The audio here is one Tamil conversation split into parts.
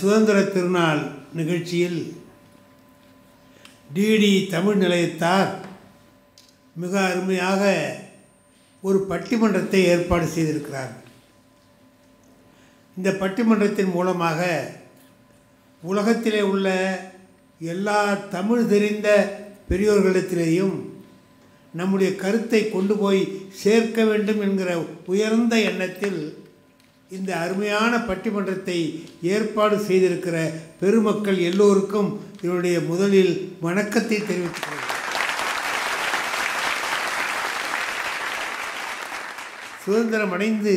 சுதந்திர திருநாள் நிகழ்ச்சியில் டிடி தமிழ் நிலையத்தார் மிக அருமையாக ஒரு பட்டிமன்றத்தை ஏற்பாடு செய்திருக்கிறார் இந்த பட்டிமன்றத்தின் மூலமாக உலகத்திலே உள்ள எல்லா தமிழ் தெரிந்த பெரியோர்களிடத்திலேயும் நம்முடைய கருத்தை கொண்டு போய் சேர்க்க வேண்டும் என்கிற உயர்ந்த எண்ணத்தில் இந்த அருமையான பட்டிமன்றத்தை ஏற்பாடு செய்திருக்கிற பெருமக்கள் எல்லோருக்கும் என்னுடைய முதலில் வணக்கத்தை தெரிவித்துக்கிறேன் சுதந்திரம் அடைந்து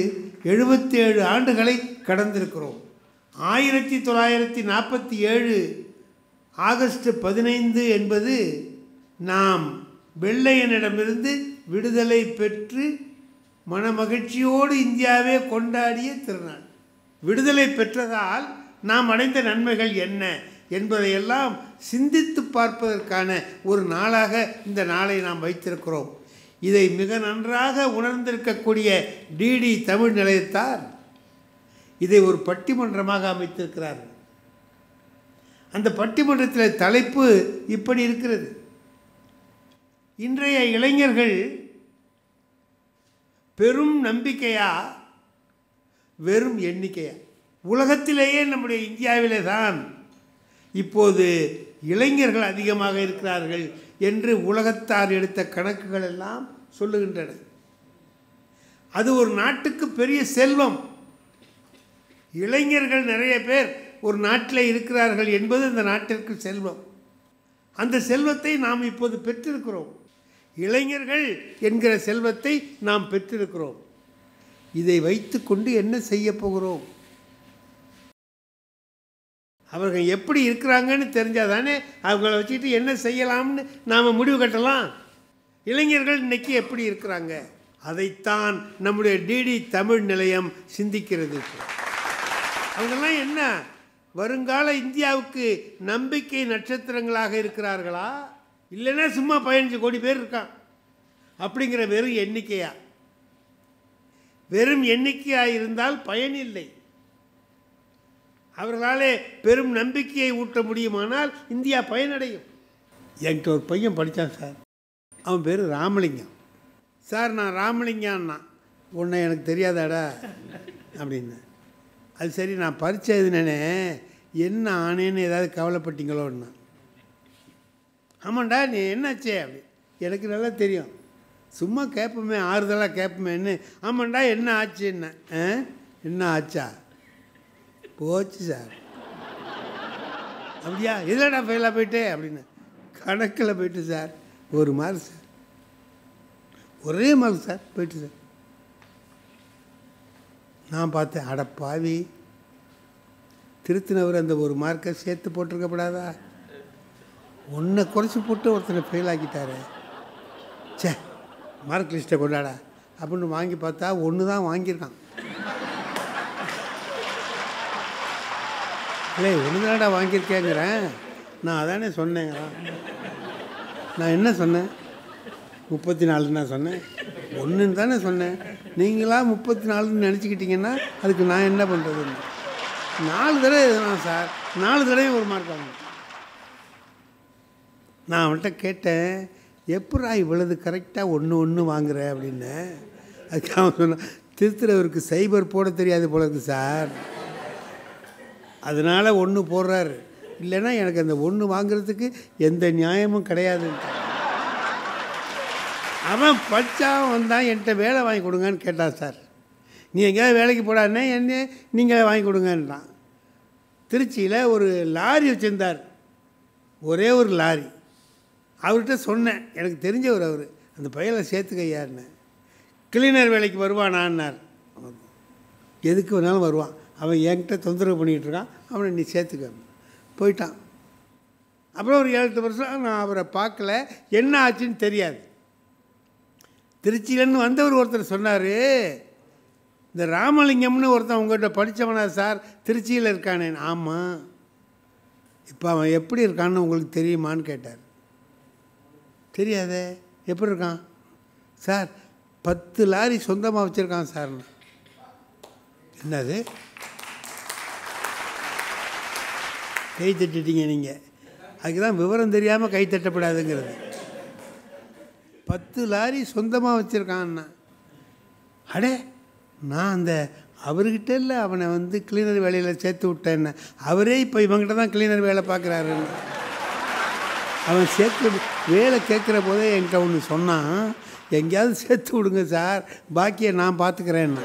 எழுபத்தி ஏழு ஆண்டுகளை கடந்திருக்கிறோம் ஆயிரத்தி தொள்ளாயிரத்தி நாற்பத்தி ஏழு ஆகஸ்ட் பதினைந்து என்பது நாம் வெள்ளையனிடமிருந்து விடுதலை பெற்று மனமகிழ்ச்சியோடு இந்தியாவே கொண்டாடிய திருநாள் விடுதலை பெற்றதால் நாம் அடைந்த நன்மைகள் என்ன என்பதையெல்லாம் சிந்தித்து பார்ப்பதற்கான ஒரு நாளாக இந்த நாளை நாம் வைத்திருக்கிறோம் இதை மிக நன்றாக உணர்ந்திருக்கக்கூடிய டிடி தமிழ் நிலையத்தார் இதை ஒரு பட்டிமன்றமாக அமைத்திருக்கிறார் அந்த பட்டிமன்றத்தில் தலைப்பு இப்படி இருக்கிறது இன்றைய இளைஞர்கள் பெரும் நம்பிக்கையா வெறும் எண்ணிக்கையா உலகத்திலேயே நம்முடைய இந்தியாவிலே தான் இப்போது இளைஞர்கள் அதிகமாக இருக்கிறார்கள் என்று உலகத்தார் எடுத்த கணக்குகள் எல்லாம் சொல்லுகின்றன அது ஒரு நாட்டுக்கு பெரிய செல்வம் இளைஞர்கள் நிறைய பேர் ஒரு நாட்டில் இருக்கிறார்கள் என்பது அந்த நாட்டிற்கு செல்வம் அந்த செல்வத்தை நாம் இப்போது பெற்றிருக்கிறோம் இளைஞர்கள் என்கிற செல்வத்தை நாம் பெற்றிருக்கிறோம் இதை வைத்துக்கொண்டு என்ன செய்ய போகிறோம் அவர்கள் எப்படி இருக்கிறாங்கன்னு தெரிஞ்சால் தானே அவங்கள வச்சுக்கிட்டு என்ன செய்யலாம்னு நாம் முடிவு கட்டலாம் இளைஞர்கள் இன்னைக்கு எப்படி இருக்கிறாங்க அதைத்தான் நம்முடைய டிடி தமிழ் நிலையம் சிந்திக்கிறது அவங்கெல்லாம் என்ன வருங்கால இந்தியாவுக்கு நம்பிக்கை நட்சத்திரங்களாக இருக்கிறார்களா இல்லைன்னா சும்மா பதினஞ்சு கோடி பேர் இருக்கான் அப்படிங்கிற வெறும் எண்ணிக்கையாக வெறும் எண்ணிக்கையாக இருந்தால் பயன் இல்லை அவர்களாலே பெரும் நம்பிக்கையை ஊட்ட முடியுமானால் இந்தியா பயனடையும் என்கிட்ட ஒரு பையன் படித்தான் சார் அவன் பேர் ராமலிங்கம் சார் நான் ராமலிங்கான்னா உன்னை எனக்கு தெரியாதாடா அப்படின்னு அது சரி நான் பரிச்சை என்ன ஆனேன்னு ஏதாவது கவலைப்பட்டீங்களோன்னா ஆமாண்டா நீ என்னாச்சே அப்படி எனக்கு நல்லா தெரியும் சும்மா கேட்போமே ஆறுதலாக கேட்போமேன்னு ஆமாண்டா என்ன ஆச்சு என்ன என்ன ஆச்சா போச்சு சார் அப்படியா இதெல்லாம் ஃபெயிலாக போயிட்டு அப்படின்னு கணக்கில் போயிட்டு சார் ஒரு மார்க் சார் ஒரே மார்க் சார் போயிட்டு சார் நான் பார்த்தேன் அடப்பாவி திருத்தினவர் அந்த ஒரு மார்க்கை சேர்த்து போட்டிருக்கப்படாதா ஒன்றை குறைச்சி போட்டு ஒருத்தனை ஃபெயில் ஆக்கிட்டாரு சே மார்க் லிஸ்ட்டை கொண்டாடா அப்படின்னு வாங்கி பார்த்தா ஒன்று தான் வாங்கியிருக்கான் இல்லை ஒன்று தானடா வாங்கியிருக்கேங்கிறேன் நான் அதானே சொன்னேங்கிறான் நான் என்ன சொன்னேன் முப்பத்தி நாலுன்னு நான் சொன்னேன் ஒன்றுன்னு தானே சொன்னேன் நீங்களாக முப்பத்தி நாலுன்னு நினச்சிக்கிட்டிங்கன்னா அதுக்கு நான் என்ன பண்ணுறதுன்னு நாலு தடவை எதுனா சார் நாலு தடவை ஒரு மார்க் வாங்கணும் நான் அவன்கிட்ட கேட்டேன் எப்படா இவ்வளவு கரெக்டாக ஒன்று ஒன்று வாங்குற அப்படின்னு அதுக்கு அவன் சொன்னான் திருத்துறவருக்கு சைபர் போட தெரியாது போல இருக்குது சார் அதனால் ஒன்று போடுறாரு இல்லைன்னா எனக்கு அந்த ஒன்று வாங்குறதுக்கு எந்த நியாயமும் கிடையாது அவன் படித்தான் வந்தான் என்கிட்ட வேலை வாங்கி கொடுங்கன்னு கேட்டான் சார் நீ எங்கேயாவது வேலைக்கு போடானே என்ன நீங்கள் வாங்கி கொடுங்கன்றான் திருச்சியில் ஒரு லாரி வச்சுருந்தார் ஒரே ஒரு லாரி அவர்கிட்ட சொன்னேன் எனக்கு தெரிஞ்சவர் அவர் அந்த பயலை சேர்த்துக்கையாருன்னு கிளீனர் வேலைக்கு வருவானான்னார் எதுக்கு வேணாலும் வருவான் அவன் என்கிட்ட தொந்தரவு இருக்கான் அவனை நீ சேர்த்துக்க போயிட்டான் அப்புறம் ஒரு ஏழு வருஷம் நான் அவரை பார்க்கல என்ன ஆச்சுன்னு தெரியாது திருச்சியிலன்னு வந்தவர் ஒருத்தர் சொன்னார் இந்த ராமலிங்கம்னு ஒருத்தன் உங்கள்கிட்ட படித்தவனா சார் திருச்சியில் இருக்கானேன் ஆமாம் இப்போ அவன் எப்படி இருக்கான்னு உங்களுக்கு தெரியுமான்னு கேட்டார் தெரியாதே எப்படி இருக்கான் சார் பத்து லாரி சொந்தமாக வச்சுருக்கான் சார் என்னது கை தட்டிட்டீங்க நீங்கள் அதுக்கு தான் விவரம் தெரியாமல் கை தட்டப்படாதுங்கிறது பத்து லாரி சொந்தமாக வச்சுருக்கான்னா அடே நான் அந்த அவர்கிட்ட இல்லை அவனை வந்து கிளீனர் வேலையில் சேர்த்து விட்டேன்னு அவரே இப்போ இவங்ககிட்ட தான் கிளீனர் வேலை பார்க்குறாருன்னு அவன் சேர்த்து வேலை கேட்குற போதே என்கிட்ட ஒன்று சொன்னான் எங்கேயாவது சேர்த்து விடுங்க சார் பாக்கியை நான் பார்த்துக்கிறேன்னு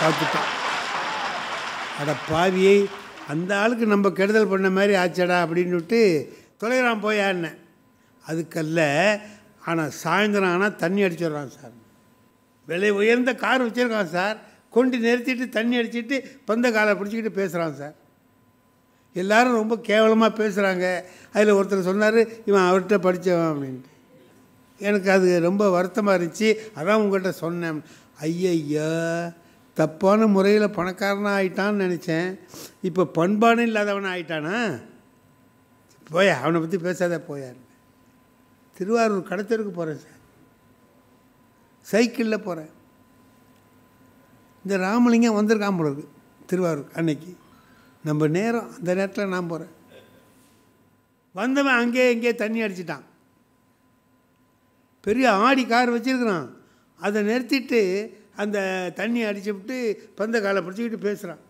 பார்த்துட்டான் அட பாவியை அந்த ஆளுக்கு நம்ம கெடுதல் பண்ண மாதிரி ஆச்சடா அப்படின்னு விட்டு தொலைகிறான் போயான்னு அதுக்கல்ல ஆனால் சாயந்தரம் ஆனால் தண்ணி அடிச்சிடுறான் சார் விலை உயர்ந்த கார் வச்சுருக்கான் சார் கொண்டு நிறுத்திட்டு தண்ணி அடிச்சுட்டு பந்த காலை பிடிச்சிக்கிட்டு பேசுகிறான் சார் எல்லாரும் ரொம்ப கேவலமாக பேசுகிறாங்க அதில் ஒருத்தர் சொன்னார் இவன் அவர்கிட்ட படித்தவன் அப்படின்ட்டு எனக்கு அது ரொம்ப வருத்தமாக இருந்துச்சு அதான் உங்கள்கிட்ட சொன்னேன் ஐயையா தப்பான முறையில் பணக்காரனாக ஆகிட்டான்னு நினச்சேன் இப்போ பண்பானே இல்லாதவனாக ஆகிட்டானா போய் அவனை பற்றி பேசாத போயார் திருவாரூர் கடத்தருக்கு போகிறேன் சார் சைக்கிளில் போகிறேன் இந்த ராமலிங்கம் வந்திருக்கான் போல திருவாரூர் அன்னைக்கு நம்ம நேரம் அந்த நேரத்தில் நான் போகிறேன் வந்தவன் அங்கேயே எங்கேயே தண்ணி அடிச்சிட்டான் பெரிய ஆடி கார் வச்சுருக்கிறான் அதை நிறுத்திட்டு அந்த தண்ணி அடிச்சு விட்டு பந்த காலை பிடிச்சிக்கிட்டு பேசுகிறான்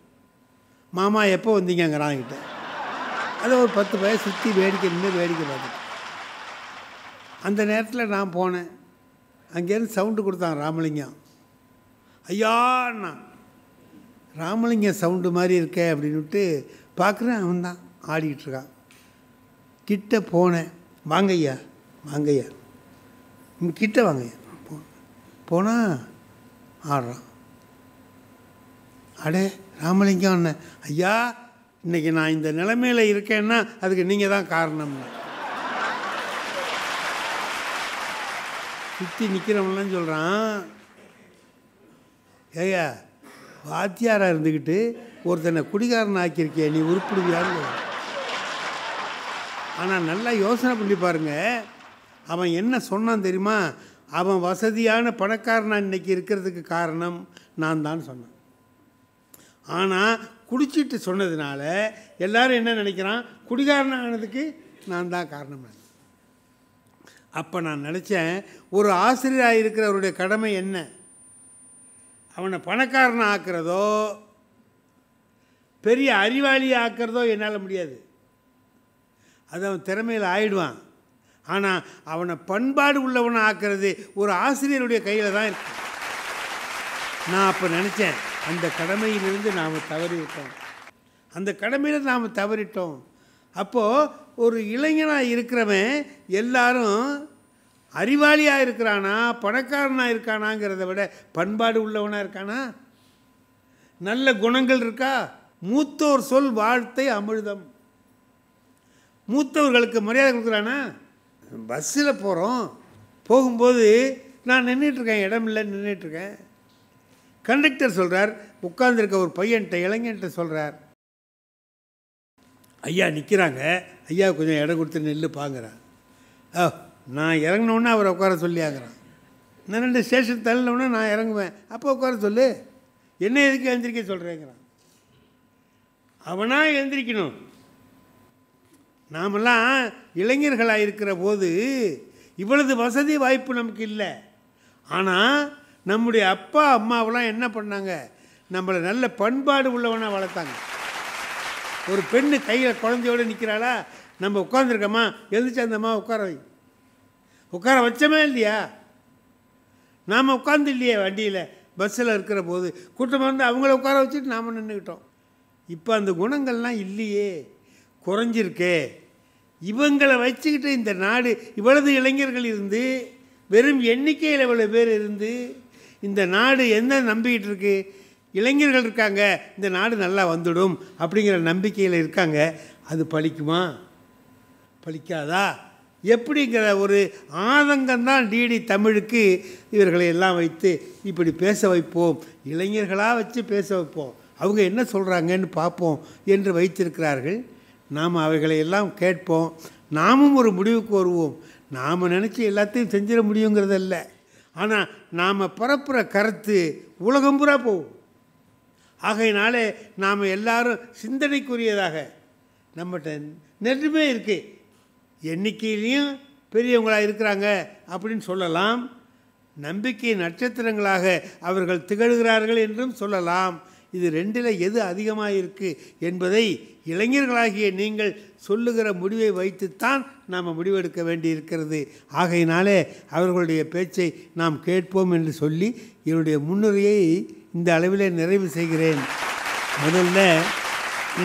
மாமா எப்போ வந்தீங்கங்கிறான் கிட்டே அதை ஒரு பத்து பேர் சுற்றி வேடிக்கை நின்று வேடிக்கை பார்த்துட்டு அந்த நேரத்தில் நான் போனேன் அங்கேருந்து சவுண்டு கொடுத்தான் ராமலிங்கம் ஐயா நான் ராமலிங்க சவுண்டு மாதிரி இருக்க அப்படின்னுட்டு பார்க்குறேன் அவன் தான் ஆடிக்கிட்டுருக்கான் கிட்ட போனேன் வாங்கய்யா வாங்கய்யா கிட்ட வாங்கய்யா போ போனால் ஆடுறான் அடே ராமலிங்கம் அண்ணன் ஐயா இன்றைக்கி நான் இந்த நிலைமையில் இருக்கேன்னா அதுக்கு நீங்கள் தான் காரணம் சுற்றி நிற்கிறவங்களான்னு சொல்கிறான் ஏயா வாத்தியாராக இருந்துக்கிட்டு ஒருத்தனை குடிகாரன் ஆக்கியிருக்கே நீ உருப்பிடுவியான்னு ஆனால் நல்லா யோசனை பண்ணி பாருங்கள் அவன் என்ன சொன்னான் தெரியுமா அவன் வசதியான பணக்காரனாக இன்றைக்கி இருக்கிறதுக்கு காரணம் நான் தான் சொன்னேன் ஆனால் குடிச்சிட்டு சொன்னதுனால எல்லாரும் என்ன நினைக்கிறான் குடிகாரனானதுக்கு நான் தான் காரணம் அப்போ நான் நினச்சேன் ஒரு ஆசிரியராக இருக்கிறவருடைய கடமை என்ன அவனை பணக்காரனை ஆக்கிறதோ பெரிய அறிவாளி ஆக்கிறதோ என்னால் முடியாது அது அவன் திறமையில் ஆயிடுவான் ஆனால் அவனை பண்பாடு உள்ளவனை ஆக்கிறது ஒரு ஆசிரியருடைய கையில் தான் இருக்கு நான் அப்போ நினச்சேன் அந்த கடமையிலிருந்து நாம் தவறிவிட்டோம் அந்த கடமையில் நாம் தவறிட்டோம் அப்போது ஒரு இளைஞனாக இருக்கிறவன் எல்லாரும் அறிவாளியாக இருக்கிறானா பணக்காரனாக இருக்கானாங்கிறத விட பண்பாடு உள்ளவனாக இருக்கானா நல்ல குணங்கள் இருக்கா மூத்தோர் சொல் வாழ்த்தை அமிழ்தம் மூத்தவர்களுக்கு மரியாதை கொடுக்குறானா பஸ்ஸில் போகிறோம் போகும்போது நான் நின்றுட்டுருக்கேன் இடம் இல்லை நின்றுட்டுருக்கேன் கண்டக்டர் சொல்கிறார் உட்கார்ந்துருக்க ஒரு பையன்கிட்ட இளைஞன்ட்ட சொல்கிறார் ஐயா நிற்கிறாங்க ஐயா கொஞ்சம் இடம் கொடுத்து நெல் பாங்குறேன் ஆ நான் இறங்கினோடனே அவரை உட்கார சொல்லி ஆகிறான் நான் ரெண்டு ஸ்டேஷன் தள்ளினோடனே நான் இறங்குவேன் அப்போ உட்கார சொல்லு என்ன எதுக்கு எழுந்திரிக்க சொல்கிறேங்கிறான் அவனாக எழுந்திரிக்கணும் நாமெல்லாம் இளைஞர்களாக இருக்கிற போது இவ்வளவு வசதி வாய்ப்பு நமக்கு இல்லை ஆனால் நம்முடைய அப்பா அம்மாவெல்லாம் என்ன பண்ணாங்க நம்மளை நல்ல பண்பாடு உள்ளவனாக வளர்த்தாங்க ஒரு பெண்ணு கையில் குழந்தையோடு நிற்கிறாளா நம்ம உட்காந்துருக்கோமா எழுந்திரிச்சு அந்தம்மா உட்கார வை உட்கார வச்சமே இல்லையா நாம் உட்காந்து இல்லையே வண்டியில் பஸ்ஸில் இருக்கிற போது கூட்டமாக வந்து அவங்கள உட்கார வச்சுட்டு நாம் நின்றுக்கிட்டோம் இப்போ அந்த குணங்கள்லாம் இல்லையே குறைஞ்சிருக்கே இவங்களை வச்சுக்கிட்டு இந்த நாடு இவ்வளவு இளைஞர்கள் இருந்து வெறும் எண்ணிக்கையில் இவ்வளோ பேர் இருந்து இந்த நாடு என்ன நம்பிக்கிட்டு இருக்கு இளைஞர்கள் இருக்காங்க இந்த நாடு நல்லா வந்துடும் அப்படிங்கிற நம்பிக்கையில் இருக்காங்க அது பழிக்குமா பழிக்காதா எப்படிங்கிற ஒரு ஆதங்கம்தான் டிடி தமிழுக்கு இவர்களை எல்லாம் வைத்து இப்படி பேச வைப்போம் இளைஞர்களாக வச்சு பேச வைப்போம் அவங்க என்ன சொல்கிறாங்கன்னு பார்ப்போம் என்று வைத்திருக்கிறார்கள் நாம் அவைகளை எல்லாம் கேட்போம் நாமும் ஒரு முடிவுக்கு வருவோம் நாம் நினச்சி எல்லாத்தையும் செஞ்சிட முடியுங்கிறதல்ல ஆனால் நாம் பரப்புகிற கருத்து உலகம் புறா போகும் ஆகையினாலே நாம் எல்லாரும் சிந்தனைக்குரியதாக நம்மகிட்ட நெருமே இருக்குது எண்ணிக்கையிலையும் பெரியவங்களாக இருக்கிறாங்க அப்படின்னு சொல்லலாம் நம்பிக்கை நட்சத்திரங்களாக அவர்கள் திகழ்கிறார்கள் என்றும் சொல்லலாம் இது ரெண்டில் எது அதிகமாக இருக்குது என்பதை இளைஞர்களாகிய நீங்கள் சொல்லுகிற முடிவை வைத்துத்தான் நாம் முடிவெடுக்க வேண்டியிருக்கிறது ஆகையினாலே அவர்களுடைய பேச்சை நாம் கேட்போம் என்று சொல்லி என்னுடைய முன்னுரையை இந்த அளவிலே நிறைவு செய்கிறேன் முதல்ல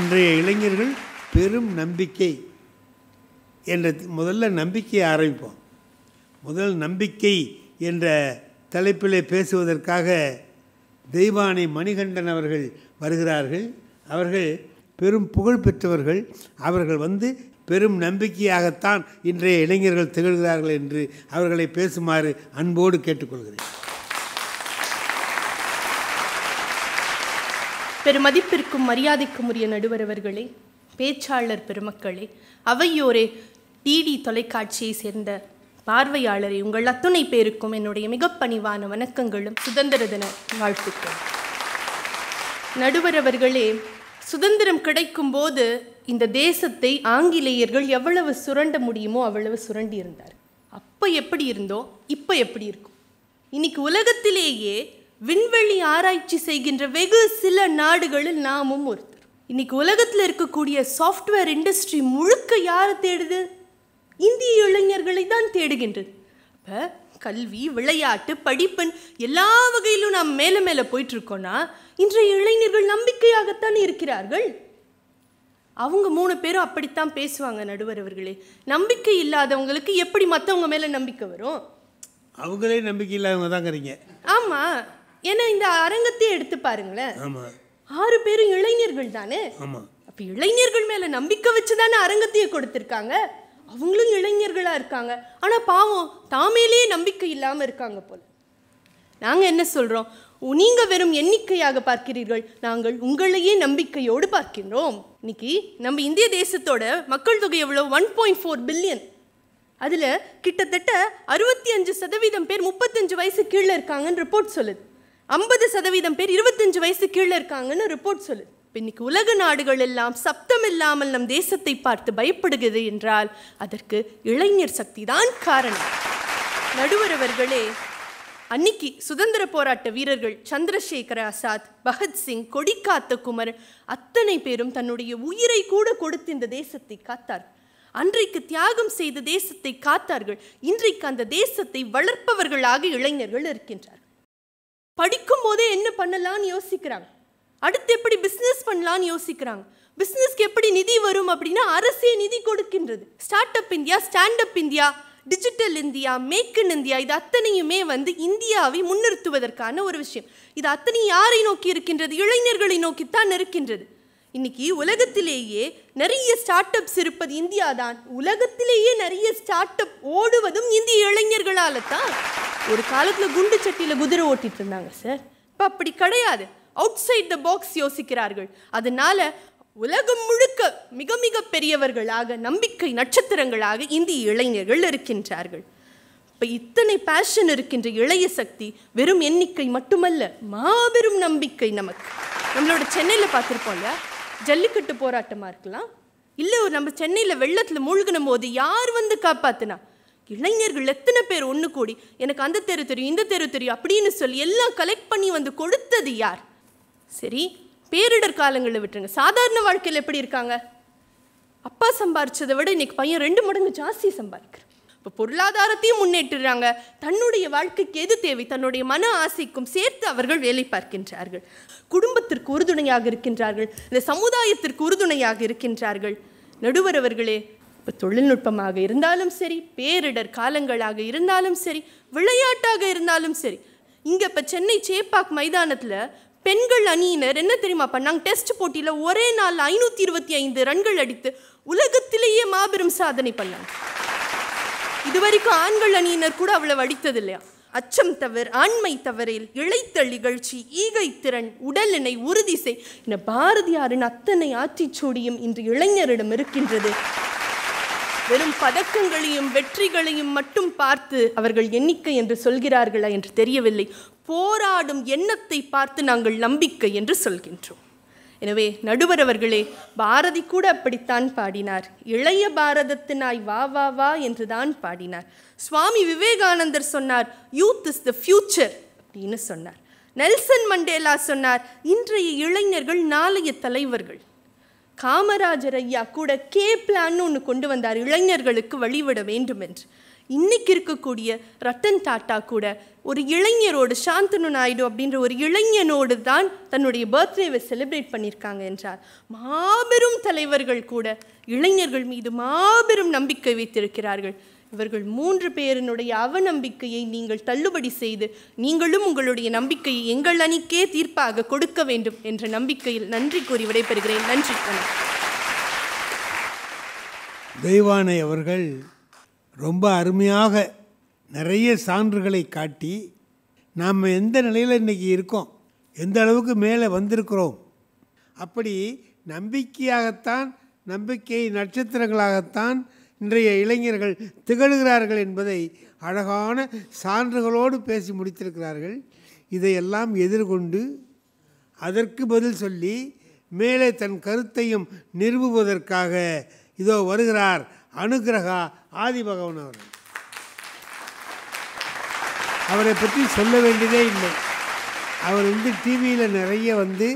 இன்றைய இளைஞர்கள் பெரும் நம்பிக்கை என்ற முதல்ல நம்பிக்கையை ஆரம்பிப்போம் முதல் நம்பிக்கை என்ற தலைப்பிலே பேசுவதற்காக தெய்வானை மணிகண்டன் அவர்கள் வருகிறார்கள் அவர்கள் பெரும் புகழ் பெற்றவர்கள் அவர்கள் வந்து பெரும் நம்பிக்கையாகத்தான் இன்றைய இளைஞர்கள் திகழ்கிறார்கள் என்று அவர்களை பேசுமாறு அன்போடு கேட்டுக்கொள்கிறேன் பெருமதிப்பிற்கும் மரியாதைக்கும் உரிய நடுவர் அவர்களே பேச்சாளர் பெருமக்களே அவையோரே டிடி தொலைக்காட்சியை சேர்ந்த பார்வையாளர் உங்கள் அத்துணை பேருக்கும் என்னுடைய மிகப்பணிவான வணக்கங்களும் சுதந்திர தின வாழ்த்துக்கள் நடுவரவர்களே சுதந்திரம் கிடைக்கும் போது இந்த தேசத்தை ஆங்கிலேயர்கள் எவ்வளவு சுரண்ட முடியுமோ அவ்வளவு சுரண்டி இருந்தார் அப்போ எப்படி இருந்தோ இப்போ எப்படி இருக்கும் இன்னைக்கு உலகத்திலேயே விண்வெளி ஆராய்ச்சி செய்கின்ற வெகு சில நாடுகளில் நாமும் ஒருத்தர் இன்னைக்கு உலகத்தில் இருக்கக்கூடிய சாஃப்ட்வேர் இண்டஸ்ட்ரி முழுக்க யாரை தேடுது இந்திய இளைஞர்களை தான் தேடுகின்றது இப்போ கல்வி விளையாட்டு படிப்பெண் எல்லா வகையிலும் நாம் மேலே மேலே போயிட்டுருக்கோன்னா இன்றைய இளைஞர்கள் நம்பிக்கையாகத்தான் இருக்கிறார்கள் அவங்க மூணு பேரும் அப்படித்தான் பேசுவாங்க நடுவர் அவர்களே நம்பிக்கை இல்லாதவங்களுக்கு எப்படி மற்றவங்க மேலே நம்பிக்கை வரும் அவங்களே நம்பிக்கை இல்லாதவங்க தாங்கிறீங்க ஆமாம் ஏன்னா இந்த அரங்கத்தையே எடுத்து பாருங்களேன் ஆமாம் ஆறு பேரும் இளைஞர்கள் தானே ஆமாம் அப்போ இளைஞர்கள் மேலே நம்பிக்கை வச்சு தானே அரங்கத்தையே கொடுத்துருக்காங்க அவங்களும் இளைஞர்களாக இருக்காங்க ஆனால் பாவம் தாமேலேயே நம்பிக்கை இல்லாமல் இருக்காங்க போல் நாங்கள் என்ன சொல்கிறோம் நீங்கள் வெறும் எண்ணிக்கையாக பார்க்கிறீர்கள் நாங்கள் உங்களையே நம்பிக்கையோடு பார்க்கின்றோம் இன்னைக்கு நம்ம இந்திய தேசத்தோட மக்கள் தொகை எவ்வளோ ஒன் பாயிண்ட் ஃபோர் பில்லியன் அதில் கிட்டத்தட்ட அறுபத்தி அஞ்சு சதவீதம் பேர் முப்பத்தஞ்சு வயசு கீழே இருக்காங்கன்னு ரிப்போர்ட் சொல்லுது ஐம்பது சதவீதம் பேர் இருபத்தஞ்சு வயசு கீழே இருக்காங்கன்னு ரிப்போர்ட் சொல்லுது இன்னைக்கு உலக நாடுகள் எல்லாம் சப்தம் இல்லாமல் நம் தேசத்தை பார்த்து பயப்படுகிறது என்றால் அதற்கு இளைஞர் சக்தி தான் காரணம் நடுவர் அவர்களே அன்னிக்கு சுதந்திர போராட்ட வீரர்கள் சந்திரசேகர ஆசாத் பகத்சிங் கொடிக்காத்த குமர் அத்தனை பேரும் தன்னுடைய உயிரை கூட கொடுத்து இந்த தேசத்தை காத்தார் அன்றைக்கு தியாகம் செய்த தேசத்தை காத்தார்கள் இன்றைக்கு அந்த தேசத்தை வளர்ப்பவர்களாக இளைஞர்கள் இருக்கின்றார்கள் படிக்கும் போதே என்ன பண்ணலாம்னு யோசிக்கிறாங்க அடுத்து எப்படி பிஸ்னஸ் பண்ணலான்னு யோசிக்கிறாங்க பிஸ்னஸ்க்கு எப்படி நிதி வரும் அப்படின்னா அரசே நிதி கொடுக்கின்றது start up India stand up India digital India make in India இது அத்தனையுமே வந்து இந்தியாவை முன்னிறுத்துவதற்கான ஒரு விஷயம் இது அத்தனை யாரை நோக்கி இருக்கின்றது இளைஞர்களை நோக்கித்தான் இருக்கின்றது இன்னைக்கு உலகத்திலேயே நிறைய ஸ்டார்ட் அப்ஸ் இருப்பது இந்தியா தான் உலகத்திலேயே நிறைய ஸ்டார்ட் அப் ஓடுவதும் இந்திய இளைஞர்களால் தான் ஒரு காலத்தில் குண்டு சட்டியில் குதிரை ஓட்டிட்டு இருந்தாங்க சார் இப்போ அப்படி கிடையாது அவுட் சைட் த பாக்ஸ் யோசிக்கிறார்கள் அதனால உலகம் முழுக்க மிக மிக பெரியவர்களாக நம்பிக்கை நட்சத்திரங்களாக இந்திய இளைஞர்கள் இருக்கின்றார்கள் இப்போ இத்தனை பேஷன் இருக்கின்ற இளைய சக்தி வெறும் எண்ணிக்கை மட்டுமல்ல மாபெரும் நம்பிக்கை நமக்கு நம்மளோட சென்னையில் பார்த்துருப்போம்ல ஜல்லிக்கட்டு போராட்டமாக இருக்கலாம் இல்லை நம்ம சென்னையில் வெள்ளத்தில் மூழ்கின போது யார் வந்து காப்பாத்தினா இளைஞர்கள் எத்தனை பேர் ஒன்று கூடி எனக்கு அந்த தெரு தெரியும் இந்த தெரு தெரியும் அப்படின்னு சொல்லி எல்லாம் கலெக்ட் பண்ணி வந்து கொடுத்தது யார் சரி பேரிடர் காலங்களில் விட்டுருங்க சாதாரண வாழ்க்கையில் எப்படி இருக்காங்க அப்பா சம்பாரித்ததை விட இன்னைக்கு பையன் ரெண்டு மடங்கு ஜாஸ்தி சம்பாதிக்கிறேன் இப்போ பொருளாதாரத்தையும் முன்னேற்றுறாங்க தன்னுடைய வாழ்க்கைக்கு எது தேவை தன்னுடைய மன ஆசைக்கும் சேர்த்து அவர்கள் வேலை பார்க்கின்றார்கள் குடும்பத்திற்கு உறுதுணையாக இருக்கின்றார்கள் இந்த சமுதாயத்திற்கு உறுதுணையாக இருக்கின்றார்கள் நடுவரவர்களே இப்போ தொழில்நுட்பமாக இருந்தாலும் சரி பேரிடர் காலங்களாக இருந்தாலும் சரி விளையாட்டாக இருந்தாலும் சரி இங்கே இப்போ சென்னை சேப்பாக் மைதானத்தில் பெண்கள் அணியினர் என்ன தெரியுமா பண்ணாங்க டெஸ்ட் போட்டியில் ஒரே நாள் ஐநூற்றி இருபத்தி ஐந்து ரன்கள் அடித்து உலகத்திலேயே மாபெரும் சாதனை பண்ணாங்க இது வரைக்கும் ஆண்கள் அணியினர் கூட அவ்வளவு அடித்தது இல்லையா அச்சம் தவறு ஆண்மை தவறில் இழைத்தள்ளி நிகழ்ச்சி ஈகை திறன் உடலினை உறுதி செய் என பாரதியாரின் அத்தனை ஆற்றிச்சூடியும் இன்று இளைஞரிடம் இருக்கின்றது வெறும் பதக்கங்களையும் வெற்றிகளையும் மட்டும் பார்த்து அவர்கள் எண்ணிக்கை என்று சொல்கிறார்களா என்று தெரியவில்லை போராடும் எண்ணத்தை பார்த்து நாங்கள் நம்பிக்கை என்று சொல்கின்றோம் எனவே நடுவர் அவர்களே பாரதி கூட அப்படித்தான் பாடினார் இளைய பாரதத்தினாய் வா வா வா என்று தான் பாடினார் சுவாமி விவேகானந்தர் சொன்னார் யூத் இஸ் த ஃபியூச்சர் அப்படின்னு சொன்னார் நெல்சன் மண்டேலா சொன்னார் இன்றைய இளைஞர்கள் நாளைய தலைவர்கள் காமராஜர் ஐயா கூட கே பிளான்னு ஒன்று கொண்டு வந்தார் இளைஞர்களுக்கு வழிவிட வேண்டும் என்று இன்னைக்கு இருக்கக்கூடிய ரத்தன் டாட்டா கூட ஒரு இளைஞரோடு சாந்தனு நாயுடு அப்படின்ற ஒரு இளைஞனோடு தான் தன்னுடைய பர்த்டேவை செலிப்ரேட் பண்ணியிருக்காங்க என்றார் மாபெரும் தலைவர்கள் கூட இளைஞர்கள் மீது மாபெரும் நம்பிக்கை வைத்திருக்கிறார்கள் இவர்கள் மூன்று பேரினுடைய அவநம்பிக்கையை நீங்கள் தள்ளுபடி செய்து நீங்களும் உங்களுடைய நம்பிக்கையை எங்கள் அணிக்கே தீர்ப்பாக கொடுக்க வேண்டும் என்ற நம்பிக்கையில் நன்றி கூறி விடைபெறுகிறேன் நன்றி தெய்வானை அவர்கள் ரொம்ப அருமையாக நிறைய சான்றுகளை காட்டி நாம் எந்த நிலையில் இன்றைக்கி இருக்கோம் எந்த அளவுக்கு மேலே வந்திருக்கிறோம் அப்படி நம்பிக்கையாகத்தான் நம்பிக்கை நட்சத்திரங்களாகத்தான் இன்றைய இளைஞர்கள் திகழ்கிறார்கள் என்பதை அழகான சான்றுகளோடு பேசி முடித்திருக்கிறார்கள் இதையெல்லாம் எதிர்கொண்டு அதற்கு பதில் சொல்லி மேலே தன் கருத்தையும் நிறுவுவதற்காக இதோ வருகிறார் அனுகிரகா ஆதி பகவன் அவர் அவரை பற்றி சொல்ல வேண்டியதே இல்லை அவர் வந்து டிவியில் நிறைய வந்து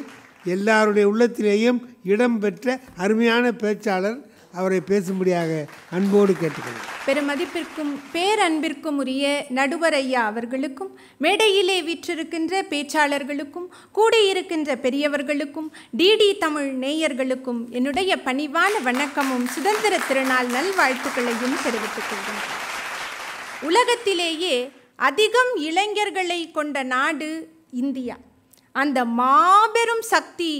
எல்லாருடைய உள்ளத்திலேயும் இடம்பெற்ற அருமையான பேச்சாளர் அவரை பேசும்படியாக அன்போடு கேட்டுக்கிறேன் பெருமதிப்பிற்கும் பேரன்பிற்கும் உரிய நடுவர் ஐயா அவர்களுக்கும் மேடையிலே வீற்றிருக்கின்ற பேச்சாளர்களுக்கும் கூடியிருக்கின்ற பெரியவர்களுக்கும் டிடி தமிழ் நேயர்களுக்கும் என்னுடைய பணிவான வணக்கமும் சுதந்திர திருநாள் நல்வாழ்த்துக்களையும் தெரிவித்துக் கொள்கிறேன் உலகத்திலேயே அதிகம் இளைஞர்களை கொண்ட நாடு இந்தியா அந்த மாபெரும் சக்தி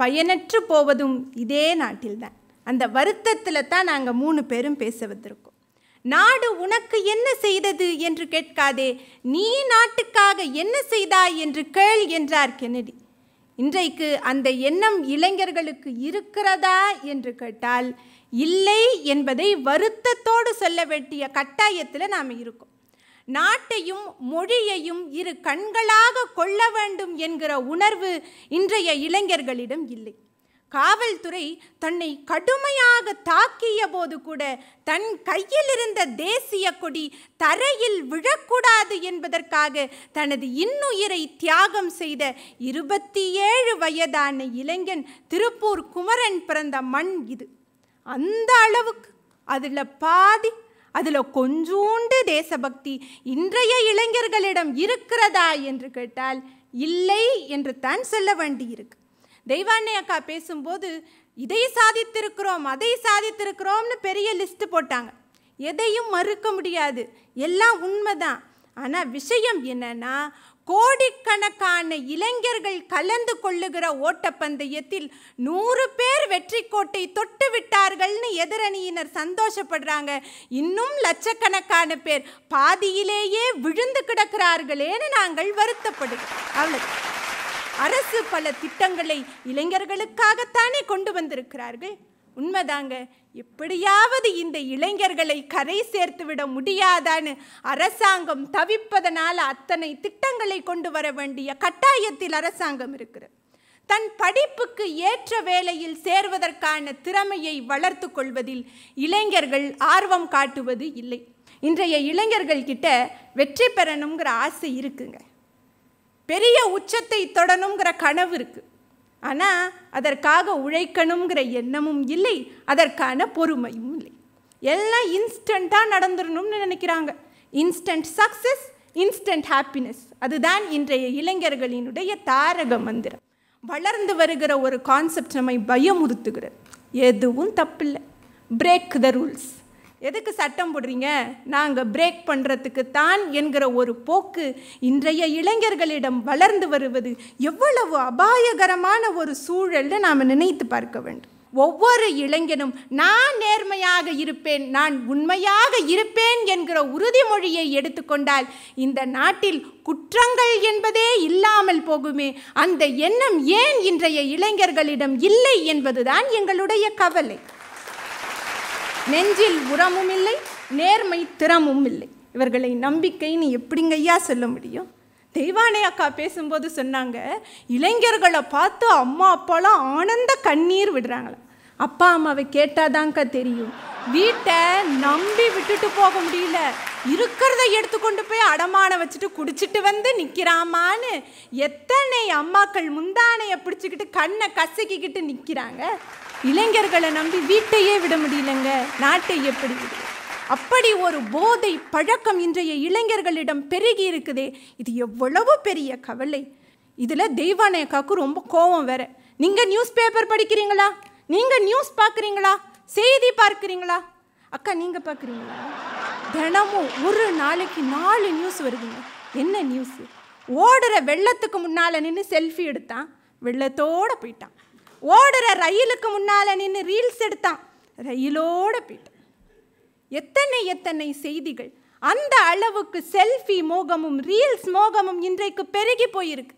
பயனற்று போவதும் இதே நாட்டில்தான் அந்த வருத்தத்தில் தான் நாங்கள் மூணு பேரும் பேச வந்திருக்கோம் நாடு உனக்கு என்ன செய்தது என்று கேட்காதே நீ நாட்டுக்காக என்ன செய்தாய் என்று கேள் என்றார் கெனடி இன்றைக்கு அந்த எண்ணம் இளைஞர்களுக்கு இருக்கிறதா என்று கேட்டால் இல்லை என்பதை வருத்தத்தோடு சொல்ல வேண்டிய கட்டாயத்தில் நாம் இருக்கோம் நாட்டையும் மொழியையும் இரு கண்களாக கொள்ள வேண்டும் என்கிற உணர்வு இன்றைய இளைஞர்களிடம் இல்லை காவல்துறை தன்னை கடுமையாக தாக்கிய போது கூட தன் கையில் இருந்த தேசிய கொடி தரையில் விழக்கூடாது என்பதற்காக தனது இன்னுயிரை தியாகம் செய்த இருபத்தி ஏழு வயதான இளைஞன் திருப்பூர் குமரன் பிறந்த மண் இது அந்த அளவுக்கு அதில் பாதி அதில் கொஞ்சூண்டு தேசபக்தி இன்றைய இளைஞர்களிடம் இருக்கிறதா என்று கேட்டால் இல்லை என்று தான் சொல்ல வேண்டியிருக்கு தெய்வானை அக்கா பேசும்போது இதை சாதித்திருக்கிறோம் அதை சாதித்திருக்கிறோம்னு பெரிய லிஸ்ட்டு போட்டாங்க எதையும் மறுக்க முடியாது எல்லாம் உண்மைதான் ஆனால் விஷயம் என்னன்னா கோடிக்கணக்கான இளைஞர்கள் கலந்து கொள்ளுகிற ஓட்டப்பந்தயத்தில் நூறு பேர் வெற்றி கோட்டை தொட்டு விட்டார்கள்னு எதிரணியினர் சந்தோஷப்படுறாங்க இன்னும் லட்சக்கணக்கான பேர் பாதியிலேயே விழுந்து கிடக்கிறார்களேன்னு நாங்கள் வருத்தப்படுகிறோம் அவ்வளோ அரசு பல திட்டங்களை இளைஞர்களுக்காகத்தானே கொண்டு வந்திருக்கிறார்கள் உண்மைதாங்க எப்படியாவது இந்த இளைஞர்களை கரை சேர்த்து விட முடியாதான்னு அரசாங்கம் தவிப்பதனால் அத்தனை திட்டங்களை கொண்டு வர வேண்டிய கட்டாயத்தில் அரசாங்கம் இருக்கிறது தன் படிப்புக்கு ஏற்ற வேலையில் சேர்வதற்கான திறமையை வளர்த்து கொள்வதில் இளைஞர்கள் ஆர்வம் காட்டுவது இல்லை இன்றைய இளைஞர்கள்கிட்ட வெற்றி பெறணுங்கிற ஆசை இருக்குங்க பெரிய உச்சத்தை தொடணுங்கிற கனவு இருக்குது ஆனால் அதற்காக உழைக்கணுங்கிற எண்ணமும் இல்லை அதற்கான பொறுமையும் இல்லை எல்லாம் இன்ஸ்டண்ட்டாக நடந்துடணும்னு நினைக்கிறாங்க இன்ஸ்டன்ட் சக்ஸஸ் இன்ஸ்டன்ட் ஹாப்பினஸ் அதுதான் இன்றைய இளைஞர்களினுடைய தாரக மந்திரம் வளர்ந்து வருகிற ஒரு கான்செப்ட் நம்மை பயமுறுத்துகிறது எதுவும் தப்பில்லை பிரேக் த ரூல்ஸ் எதுக்கு சட்டம் போடுறீங்க நாங்கள் பிரேக் பண்ணுறதுக்கு தான் என்கிற ஒரு போக்கு இன்றைய இளைஞர்களிடம் வளர்ந்து வருவது எவ்வளவு அபாயகரமான ஒரு சூழல் நாம் நினைத்து பார்க்க வேண்டும் ஒவ்வொரு இளைஞனும் நான் நேர்மையாக இருப்பேன் நான் உண்மையாக இருப்பேன் என்கிற உறுதிமொழியை எடுத்துக்கொண்டால் இந்த நாட்டில் குற்றங்கள் என்பதே இல்லாமல் போகுமே அந்த எண்ணம் ஏன் இன்றைய இளைஞர்களிடம் இல்லை என்பதுதான் எங்களுடைய கவலை நெஞ்சில் உரமும் இல்லை நேர்மை திறமும் இல்லை இவர்களை நம்பிக்கைன்னு எப்படிங்க ஐயா சொல்ல முடியும் தெய்வானே அக்கா பேசும்போது சொன்னாங்க இளைஞர்களை பார்த்து அம்மா அப்பாலாம் ஆனந்த கண்ணீர் விடுறாங்களா அப்பா அம்மாவை கேட்டாதான்க்கா தெரியும் வீட்டை நம்பி விட்டுட்டு போக முடியல இருக்கிறத எடுத்துக்கொண்டு போய் அடமானம் வச்சுட்டு குடிச்சிட்டு வந்து நிற்கிறாமான்னு எத்தனை அம்மாக்கள் முந்தானையை பிடிச்சிக்கிட்டு கண்ணை கசக்கிக்கிட்டு நிற்கிறாங்க இளைஞர்களை நம்பி வீட்டையே விட முடியலங்க நாட்டை எப்படி அப்படி ஒரு போதை பழக்கம் இன்றைய இளைஞர்களிடம் பெருகி இருக்குதே இது எவ்வளவு பெரிய கவலை இதில் தெய்வானயக்காக்கு ரொம்ப கோபம் வேற நீங்கள் நியூஸ் பேப்பர் படிக்கிறீங்களா நீங்கள் நியூஸ் பார்க்குறீங்களா செய்தி பார்க்குறீங்களா அக்கா நீங்கள் பார்க்குறீங்களா தினமும் ஒரு நாளைக்கு நாலு நியூஸ் வருதுங்க என்ன நியூஸு ஓடுற வெள்ளத்துக்கு முன்னால் நின்று செல்ஃபி எடுத்தான் வெள்ளத்தோடு போயிட்டான் ஓடுற ரயிலுக்கு முன்னால் நின்று ரீல்ஸ் எடுத்தான் ரயிலோட போயிட்டான் எத்தனை எத்தனை செய்திகள் அந்த அளவுக்கு செல்ஃபி மோகமும் ரீல்ஸ் மோகமும் இன்றைக்கு பெருகி போயிருக்கு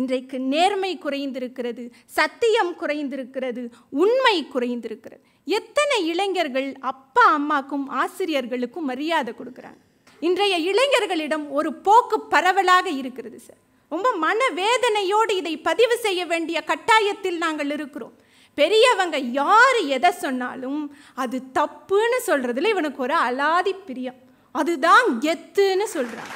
இன்றைக்கு நேர்மை குறைந்திருக்கிறது சத்தியம் குறைந்திருக்கிறது உண்மை குறைந்திருக்கிறது எத்தனை இளைஞர்கள் அப்பா அம்மாக்கும் ஆசிரியர்களுக்கும் மரியாதை கொடுக்குறாங்க இன்றைய இளைஞர்களிடம் ஒரு போக்கு பரவலாக இருக்கிறது சார் ரொம்ப மனவேதனையோடு இதை பதிவு செய்ய வேண்டிய கட்டாயத்தில் நாங்கள் இருக்கிறோம் பெரியவங்க யார் எதை சொன்னாலும் அது தப்புன்னு சொல்கிறதுல இவனுக்கு ஒரு அலாதி பிரியம் அதுதான் கெத்துன்னு சொல்கிறான்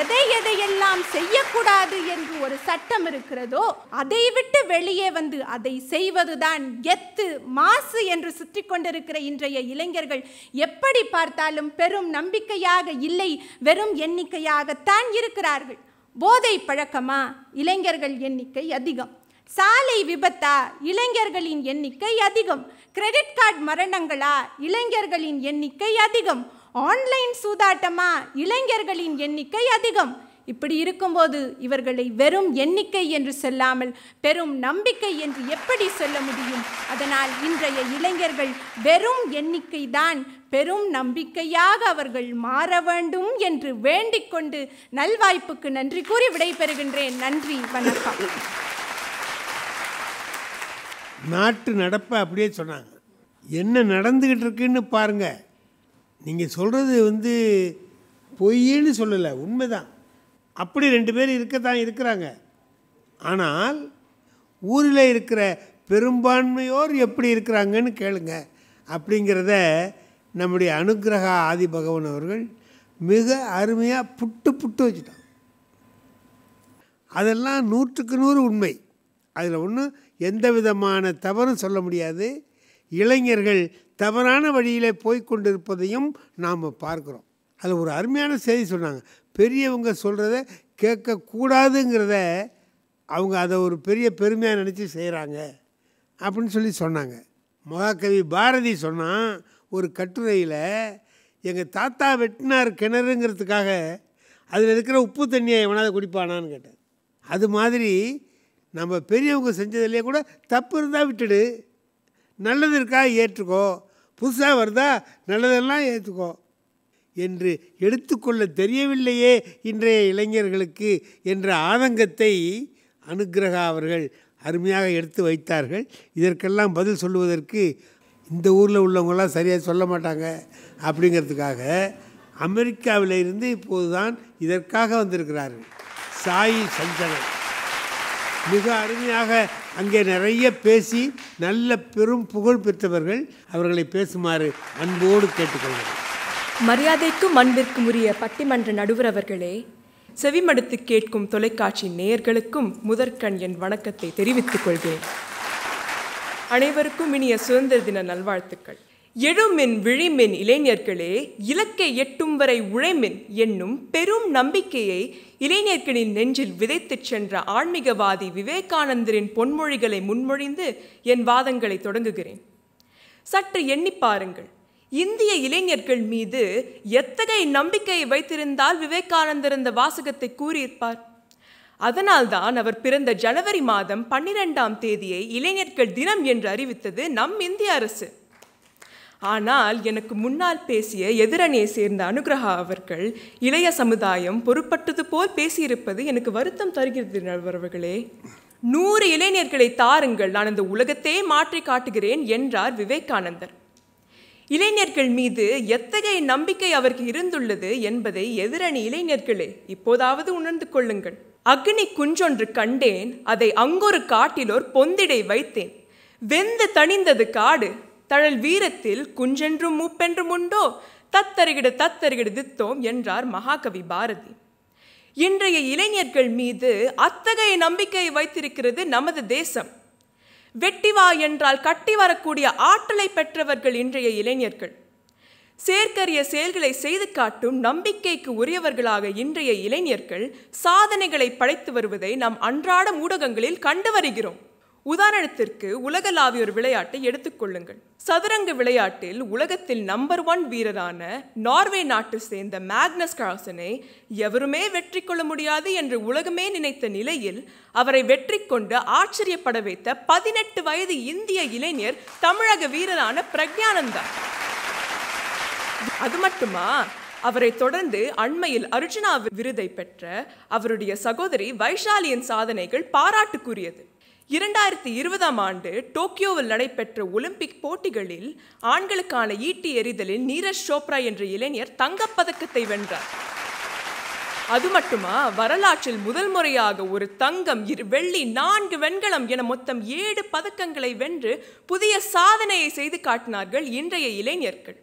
எதை எதையெல்லாம் செய்யக்கூடாது என்று ஒரு சட்டம் இருக்கிறதோ அதை விட்டு வெளியே வந்து அதை செய்வதுதான் எத்து மாசு என்று சுற்றி கொண்டிருக்கிற இன்றைய இளைஞர்கள் எப்படி பார்த்தாலும் பெரும் நம்பிக்கையாக இல்லை வெறும் எண்ணிக்கையாகத்தான் இருக்கிறார்கள் போதை பழக்கமா இளைஞர்கள் எண்ணிக்கை அதிகம் சாலை விபத்தா இளைஞர்களின் எண்ணிக்கை அதிகம் கிரெடிட் கார்டு மரணங்களா இளைஞர்களின் எண்ணிக்கை அதிகம் ஆன்லைன் சூதாட்டமா இளைஞர்களின் எண்ணிக்கை அதிகம் இப்படி இருக்கும்போது இவர்களை வெறும் எண்ணிக்கை என்று சொல்லாமல் பெரும் நம்பிக்கை என்று எப்படி சொல்ல முடியும் அதனால் இன்றைய இளைஞர்கள் வெறும் எண்ணிக்கை தான் பெரும் நம்பிக்கையாக அவர்கள் மாற வேண்டும் என்று வேண்டிக்கொண்டு நல்வாய்ப்புக்கு நன்றி கூறி விடைபெறுகின்றேன் நன்றி வணக்கம் நாட்டு நடப்பை அப்படியே சொன்னாங்க என்ன நடந்துகிட்டு இருக்குன்னு பாருங்கள் நீங்கள் சொல்கிறது வந்து பொய்ன்னு சொல்லலை உண்மைதான் அப்படி ரெண்டு பேர் இருக்க தான் இருக்கிறாங்க ஆனால் ஊரில் இருக்கிற பெரும்பான்மையோர் எப்படி இருக்கிறாங்கன்னு கேளுங்க அப்படிங்கிறத நம்முடைய அனுகிரக ஆதி பகவன் அவர்கள் மிக அருமையாக புட்டு புட்டு வச்சுட்டான் அதெல்லாம் நூற்றுக்கு நூறு உண்மை அதில் ஒன்றும் எந்த விதமான தவறும் சொல்ல முடியாது இளைஞர்கள் தவறான வழியில் போய்கொண்டிருப்பதையும் நாம் பார்க்குறோம் அதில் ஒரு அருமையான செய்தி சொன்னாங்க பெரியவங்க சொல்கிறத கேட்கக்கூடாதுங்கிறத அவங்க அதை ஒரு பெரிய பெருமையாக நினச்சி செய்கிறாங்க அப்படின்னு சொல்லி சொன்னாங்க மகாகவி பாரதி சொன்னால் ஒரு கட்டுரையில் எங்கள் தாத்தா வெட்டினார் கிணறுங்கிறதுக்காக அதில் இருக்கிற உப்பு தண்ணியை எவனாவது குடிப்பானான்னு கேட்டேன் அது மாதிரி நம்ம பெரியவங்க செஞ்சதுலேயே கூட தப்பு இருந்தால் விட்டுடு நல்லது இருக்கா ஏற்றுக்கோ புதுசாக வருதா நல்லதெல்லாம் ஏற்றுக்கோ என்று எடுத்துக்கொள்ள தெரியவில்லையே இன்றைய இளைஞர்களுக்கு என்ற ஆதங்கத்தை அனுகிரகா அவர்கள் அருமையாக எடுத்து வைத்தார்கள் இதற்கெல்லாம் பதில் சொல்லுவதற்கு இந்த ஊரில் உள்ளவங்களாம் சரியாக சொல்ல மாட்டாங்க அப்படிங்கிறதுக்காக அமெரிக்காவில் இருந்து இப்போது தான் இதற்காக வந்திருக்கிறார்கள் சாய் சஞ்சனன் மிக அருமையாக அங்கே நிறைய பேசி நல்ல பெரும் புகழ் பெற்றவர்கள் அவர்களை பேசுமாறு அன்போடு கேட்டுக்கொள்கிறேன் மரியாதைக்கும் அன்பிற்கும் உரிய பட்டிமன்ற நடுவரவர்களே செவிமடுத்து கேட்கும் தொலைக்காட்சி நேயர்களுக்கும் முதற்கண் என் வணக்கத்தை தெரிவித்துக் கொள்கிறேன் அனைவருக்கும் இனிய சுதந்திர தின நல்வாழ்த்துக்கள் எழுமின் விழிமின் இளைஞர்களே இலக்கை எட்டும் வரை உழைமின் என்னும் பெரும் நம்பிக்கையை இளைஞர்களின் நெஞ்சில் விதைத்துச் சென்ற ஆன்மீகவாதி விவேகானந்தரின் பொன்மொழிகளை முன்மொழிந்து என் வாதங்களை தொடங்குகிறேன் சற்று எண்ணி பாருங்கள் இந்திய இளைஞர்கள் மீது எத்தகைய நம்பிக்கையை வைத்திருந்தால் விவேகானந்தர் இந்த வாசகத்தை கூறியிருப்பார் அதனால்தான் அவர் பிறந்த ஜனவரி மாதம் பன்னிரெண்டாம் தேதியை இளைஞர்கள் தினம் என்று அறிவித்தது நம் இந்திய அரசு ஆனால் எனக்கு முன்னால் பேசிய எதிரணியை சேர்ந்த அனுகிரகா அவர்கள் இளைய சமுதாயம் பொறுப்பட்டது போல் பேசியிருப்பது எனக்கு வருத்தம் தருகிறது அவர்களே நூறு இளைஞர்களை தாருங்கள் நான் இந்த உலகத்தையே மாற்றி காட்டுகிறேன் என்றார் விவேகானந்தர் இளைஞர்கள் மீது எத்தகைய நம்பிக்கை அவருக்கு இருந்துள்ளது என்பதை எதிரணி இளைஞர்களே இப்போதாவது உணர்ந்து கொள்ளுங்கள் அக்னி குஞ்சொன்று கண்டேன் அதை அங்கொரு காட்டிலோர் பொந்திடை வைத்தேன் வெந்து தணிந்தது காடு தழல் வீரத்தில் குஞ்சென்றும் மூப்பென்றும் உண்டோ தத்தருகிட தத்தருகிட தித்தோம் என்றார் மகாகவி பாரதி இன்றைய இளைஞர்கள் மீது அத்தகைய நம்பிக்கையை வைத்திருக்கிறது நமது தேசம் வெட்டிவா என்றால் கட்டி வரக்கூடிய ஆற்றலை பெற்றவர்கள் இன்றைய இளைஞர்கள் சேர்க்கரிய செயல்களை செய்து காட்டும் நம்பிக்கைக்கு உரியவர்களாக இன்றைய இளைஞர்கள் சாதனைகளை படைத்து வருவதை நாம் அன்றாட ஊடகங்களில் கண்டு வருகிறோம் உதாரணத்திற்கு உலகளாவிய ஒரு விளையாட்டை எடுத்துக்கொள்ளுங்கள் சதுரங்க விளையாட்டில் உலகத்தில் நம்பர் ஒன் வீரரான நார்வே நாட்டை சேர்ந்த மேக்னஸ் கார்சனை எவருமே வெற்றி கொள்ள முடியாது என்று உலகமே நினைத்த நிலையில் அவரை வெற்றி கொண்டு ஆச்சரியப்பட வைத்த பதினெட்டு வயது இந்திய இளைஞர் தமிழக வீரரான பிரக்ஞானந்தா அது மட்டுமா அவரை தொடர்ந்து அண்மையில் அர்ஜுனா விருதை பெற்ற அவருடைய சகோதரி வைஷாலியின் சாதனைகள் பாராட்டுக்குரியது இரண்டாயிரத்தி இருபதாம் ஆண்டு டோக்கியோவில் நடைபெற்ற ஒலிம்பிக் போட்டிகளில் ஆண்களுக்கான ஈட்டி எறிதலில் நீரஜ் சோப்ரா என்ற இளைஞர் தங்கப்பதக்கத்தை வென்றார் அது மட்டுமா வரலாற்றில் முதல் முறையாக ஒரு தங்கம் இரு வெள்ளி நான்கு வெண்கலம் என மொத்தம் ஏழு பதக்கங்களை வென்று புதிய சாதனையை செய்து காட்டினார்கள் இன்றைய இளைஞர்கள்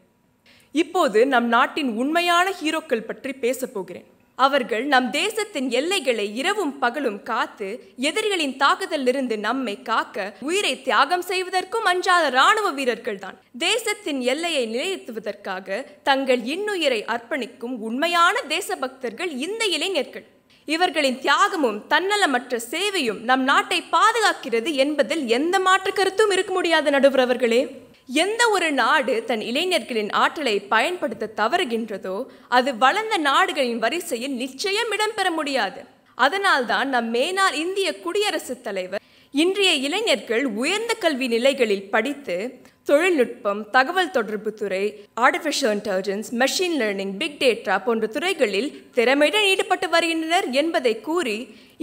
இப்போது நம் நாட்டின் உண்மையான ஹீரோக்கள் பற்றி பேசப்போகிறேன் அவர்கள் நம் தேசத்தின் எல்லைகளை இரவும் பகலும் காத்து எதிரிகளின் தாக்குதலிலிருந்து நம்மை காக்க உயிரை தியாகம் செய்வதற்கும் அஞ்சாத ராணுவ வீரர்கள் தான் தேசத்தின் எல்லையை நிலைநிறுத்துவதற்காக தங்கள் இன்னுயிரை அர்ப்பணிக்கும் உண்மையான தேசபக்தர்கள் இந்த இளைஞர்கள் இவர்களின் தியாகமும் தன்னலமற்ற சேவையும் நம் நாட்டை பாதுகாக்கிறது என்பதில் எந்த மாற்று கருத்தும் இருக்க முடியாத நடுவர் அவர்களே எந்த ஒரு நாடு தன் இளைஞர்களின் ஆற்றலை பயன்படுத்த தவறுகின்றதோ அது வளர்ந்த நாடுகளின் வரிசையில் நிச்சயம் இடம்பெற முடியாது அதனால்தான் நம் மேனால் இந்திய குடியரசுத் தலைவர் இன்றைய இளைஞர்கள் உயர்ந்த கல்வி நிலைகளில் படித்து தொழில்நுட்பம் தகவல் தொடர்பு துறை artificial intelligence machine learning big data போன்ற துறைகளில் திறமையுடன் ஈடுபட்டு வருகின்றனர் என்பதை கூறி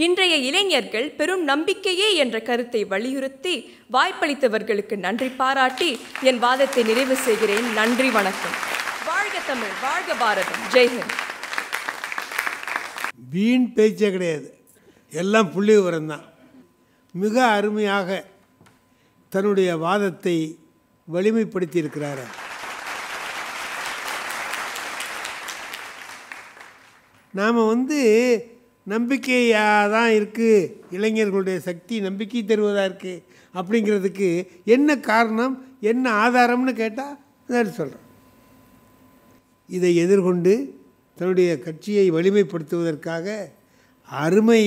இன்றைய இளைஞர்கள் பெரும் நம்பிக்கையே என்ற கருத்தை வலியுறுத்தி வாய்ப்பளித்தவர்களுக்கு நன்றி பாராட்டி என் வாதத்தை நிறைவு செய்கிறேன் நன்றி வணக்கம் வாழ்க தமிழ் வாழ்க பாரதம் ஜெய்ஹிந்த் வீண் பேச்சே கிடையாது எல்லாம் புள்ளி தான் மிக அருமையாக தன்னுடைய வாதத்தை வலிமைப்படுத்தி இருக்கிறார் நாம் வந்து நம்பிக்கையாக தான் இருக்குது இளைஞர்களுடைய சக்தி நம்பிக்கை தருவதாக இருக்குது அப்படிங்கிறதுக்கு என்ன காரணம் என்ன ஆதாரம்னு கேட்டால் சொல்கிறேன் இதை எதிர்கொண்டு தன்னுடைய கட்சியை வலிமைப்படுத்துவதற்காக அருமை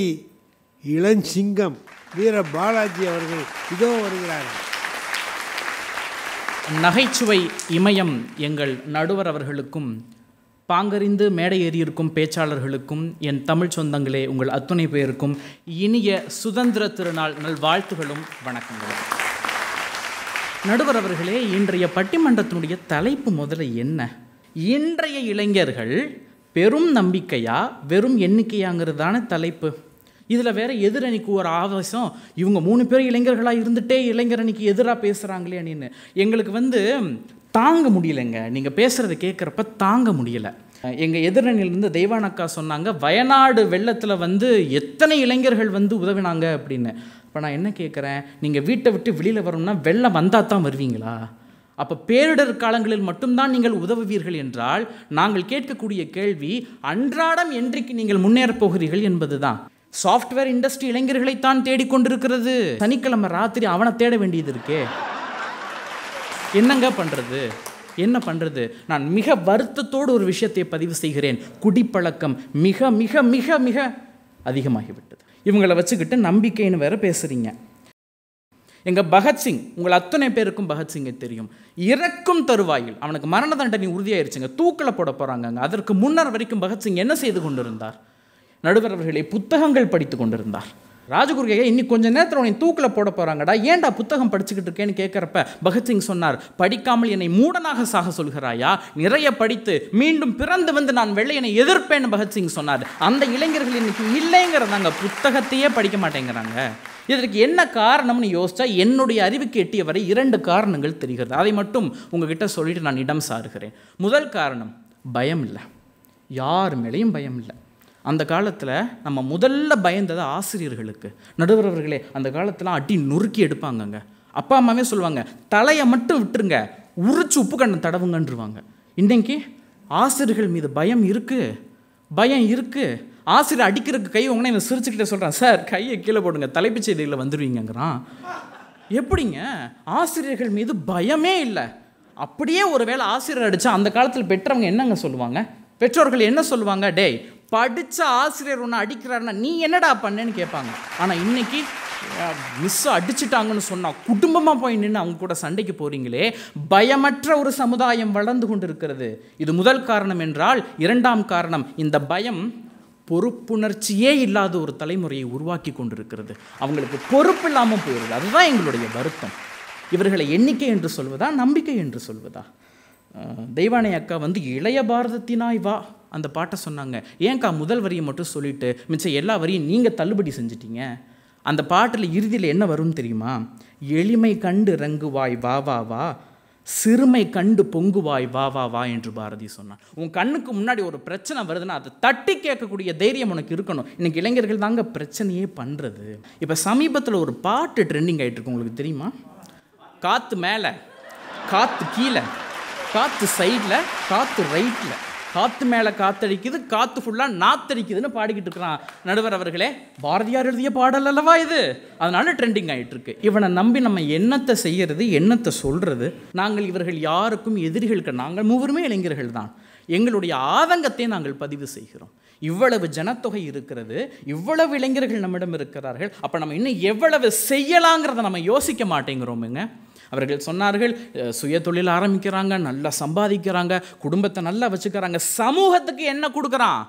இளஞ்சிங்கம் வீர பாலாஜி அவர்கள் இதோ வருகிறார்கள் நகைச்சுவை இமயம் எங்கள் நடுவர் அவர்களுக்கும் பாங்கறிந்து மேடை ஏறியிருக்கும் பேச்சாளர்களுக்கும் என் தமிழ் சொந்தங்களே உங்கள் அத்துணை பேருக்கும் இனிய சுதந்திர திருநாள் நல்வாழ்த்துகளும் வணக்கங்களும் நடுவர் அவர்களே இன்றைய பட்டிமன்றத்தினுடைய தலைப்பு முதல்ல என்ன இன்றைய இளைஞர்கள் பெரும் நம்பிக்கையா வெறும் எண்ணிக்கையாங்கிறது தானே தலைப்பு இதில் வேறு எதிரணிக்கு ஒரு ஆவேசம் இவங்க மூணு பேர் இளைஞர்களாக இருந்துகிட்டே இளைஞரணிக்கு எதிராக பேசுகிறாங்களே அப்படின்னு எங்களுக்கு வந்து தாங்க முடியலைங்க நீங்கள் பேசுகிறத கேட்குறப்ப தாங்க முடியலை எங்கள் எதிரணியிலேருந்து தெய்வானக்கா சொன்னாங்க வயநாடு வெள்ளத்தில் வந்து எத்தனை இளைஞர்கள் வந்து உதவினாங்க அப்படின்னு இப்போ நான் என்ன கேட்குறேன் நீங்கள் வீட்டை விட்டு வெளியில் வரணும்னா வெள்ளம் வந்தால் தான் வருவீங்களா அப்போ பேரிடர் காலங்களில் மட்டும்தான் நீங்கள் உதவுவீர்கள் என்றால் நாங்கள் கேட்கக்கூடிய கேள்வி அன்றாடம் என்றைக்கு நீங்கள் முன்னேறப் போகிறீர்கள் என்பது தான் சாஃப்ட்வேர் இண்டஸ்ட்ரி இளைஞர்களைத்தான் தேடிக்கொண்டிருக்கிறது சனிக்கிழமை ராத்திரி அவனை தேட வேண்டியது இருக்கே என்னங்க பண்ணுறது என்ன பண்ணுறது நான் மிக வருத்தத்தோடு ஒரு விஷயத்தை பதிவு செய்கிறேன் குடிப்பழக்கம் மிக மிக மிக மிக அதிகமாகிவிட்டது இவங்களை வச்சுக்கிட்டு நம்பிக்கைன்னு வேற பேசுகிறீங்க எங்கள் பகத்சிங் உங்கள் அத்தனை பேருக்கும் பகத்சிங்கை தெரியும் இறக்கும் தருவாயில் அவனுக்கு மரண தண்டனை உறுதியாயிருச்சுங்க தூக்கில் போட போகிறாங்க அதற்கு முன்னர் வரைக்கும் பகத்சிங் என்ன செய்து கொண்டிருந்தார் நடுவர் அவர்களை புத்தகங்கள் படித்து கொண்டிருந்தார் ராஜகுருகையை இன்னி கொஞ்ச நேரத்தில் உன்னை தூக்கில் போட போகிறாங்கடா ஏன்டா புத்தகம் படிச்சுக்கிட்டு இருக்கேன்னு கேட்குறப்ப பகத்சிங் சொன்னார் படிக்காமல் என்னை மூடனாக சாக சொல்கிறாயா நிறைய படித்து மீண்டும் பிறந்து வந்து நான் வெள்ளையனை எதிர்ப்பேன்னு பகத்சிங் சொன்னார் அந்த இளைஞர்கள் இன்னைக்கு இல்லைங்கிறதாங்க புத்தகத்தையே படிக்க மாட்டேங்கிறாங்க இதற்கு என்ன காரணம்னு யோசித்தா என்னுடைய அறிவுக்கு எட்டிய வரை இரண்டு காரணங்கள் தெரிகிறது அதை மட்டும் உங்ககிட்ட சொல்லிட்டு நான் இடம் சாருகிறேன் முதல் காரணம் பயம் இல்லை யார் மேலேயும் பயம் இல்லை அந்த காலத்தில் நம்ம முதல்ல பயந்தது ஆசிரியர்களுக்கு நடுவரவர்களே அந்த காலத்தில் அடி நொறுக்கி எடுப்பாங்கங்க அப்பா அம்மாவே சொல்லுவாங்க தலையை மட்டும் விட்டுருங்க உரிச்சு உப்பு கண்ணை தடவுங்கன்றுவாங்க இன்றைக்கி ஆசிரியர்கள் மீது பயம் இருக்குது பயம் இருக்குது ஆசிரியர் அடிக்கிறதுக்கு கை உங்கனே இவன் சிரிச்சுக்கிட்டே சொல்கிறான் சார் கையை கீழே போடுங்க தலைப்புச் செய்திகளில் வந்துடுவீங்கிறான் எப்படிங்க ஆசிரியர்கள் மீது பயமே இல்லை அப்படியே ஒரு வேளை ஆசிரியர் அடித்தா அந்த காலத்தில் பெற்றவங்க என்னங்க சொல்லுவாங்க பெற்றோர்கள் என்ன சொல்லுவாங்க டேய் படித்த ஆசிரியர் ஒன்று அடிக்கிறாருன்னா நீ என்னடா பண்ணேன்னு கேட்பாங்க ஆனால் இன்றைக்கி மிஸ் அடிச்சிட்டாங்கன்னு சொன்னால் குடும்பமாக போய் நின்று அவங்க கூட சண்டைக்கு போகிறீங்களே பயமற்ற ஒரு சமுதாயம் வளர்ந்து கொண்டிருக்கிறது இது முதல் காரணம் என்றால் இரண்டாம் காரணம் இந்த பயம் பொறுப்புணர்ச்சியே இல்லாத ஒரு தலைமுறையை உருவாக்கி கொண்டிருக்கிறது அவங்களுக்கு பொறுப்பு இல்லாமல் போயிடுது அதுதான் எங்களுடைய வருத்தம் இவர்களை எண்ணிக்கை என்று சொல்வதா நம்பிக்கை என்று சொல்வதா தெய்வானை அக்கா வந்து இளைய பாரதத்தினாய் வா அந்த பாட்டை சொன்னாங்க ஏன்க்கா முதல் வரியை மட்டும் சொல்லிவிட்டு மிச்சம் எல்லா வரியும் நீங்கள் தள்ளுபடி செஞ்சிட்டீங்க அந்த பாட்டில் இறுதியில் என்ன வரும்னு தெரியுமா எளிமை கண்டு ரங்குவாய் வா வா வா சிறுமை கண்டு பொங்குவாய் வா வா வா என்று பாரதி சொன்னான் உன் கண்ணுக்கு முன்னாடி ஒரு பிரச்சனை வருதுன்னா அதை தட்டி கேட்கக்கூடிய தைரியம் உனக்கு இருக்கணும் இன்னைக்கு இளைஞர்கள் தாங்க பிரச்சனையே பண்ணுறது இப்போ சமீபத்தில் ஒரு பாட்டு ட்ரெண்டிங் ஆகிட்டு இருக்கு உங்களுக்கு தெரியுமா காற்று மேலே காற்று கீழே காற்று சைடில் காற்று ரைட்டில் காற்று மேலே காத்தடிக்குது காற்று ஃபுல்லாக நாத்தடிக்குதுன்னு பாடிக்கிட்டு இருக்கிறான் நடுவர் அவர்களே பாரதியார் எழுதிய பாடல் அல்லவா இது அதனால ட்ரெண்டிங் ஆகிட்டு இருக்கு இவனை நம்பி நம்ம என்னத்தை செய்கிறது என்னத்தை சொல்கிறது நாங்கள் இவர்கள் யாருக்கும் எதிரிகளுக்கு நாங்கள் மூவருமே இளைஞர்கள் தான் எங்களுடைய ஆதங்கத்தை நாங்கள் பதிவு செய்கிறோம் இவ்வளவு ஜனத்தொகை இருக்கிறது இவ்வளவு இளைஞர்கள் நம்மிடம் இருக்கிறார்கள் அப்போ நம்ம இன்னும் எவ்வளவு செய்யலாங்கிறத நம்ம யோசிக்க மாட்டேங்கிறோமுங்க அவர்கள் சொன்னார்கள் சுய தொழில் ஆரம்பிக்கிறாங்க நல்லா சம்பாதிக்கிறாங்க குடும்பத்தை நல்லா வச்சுக்கிறாங்க சமூகத்துக்கு என்ன கொடுக்குறான்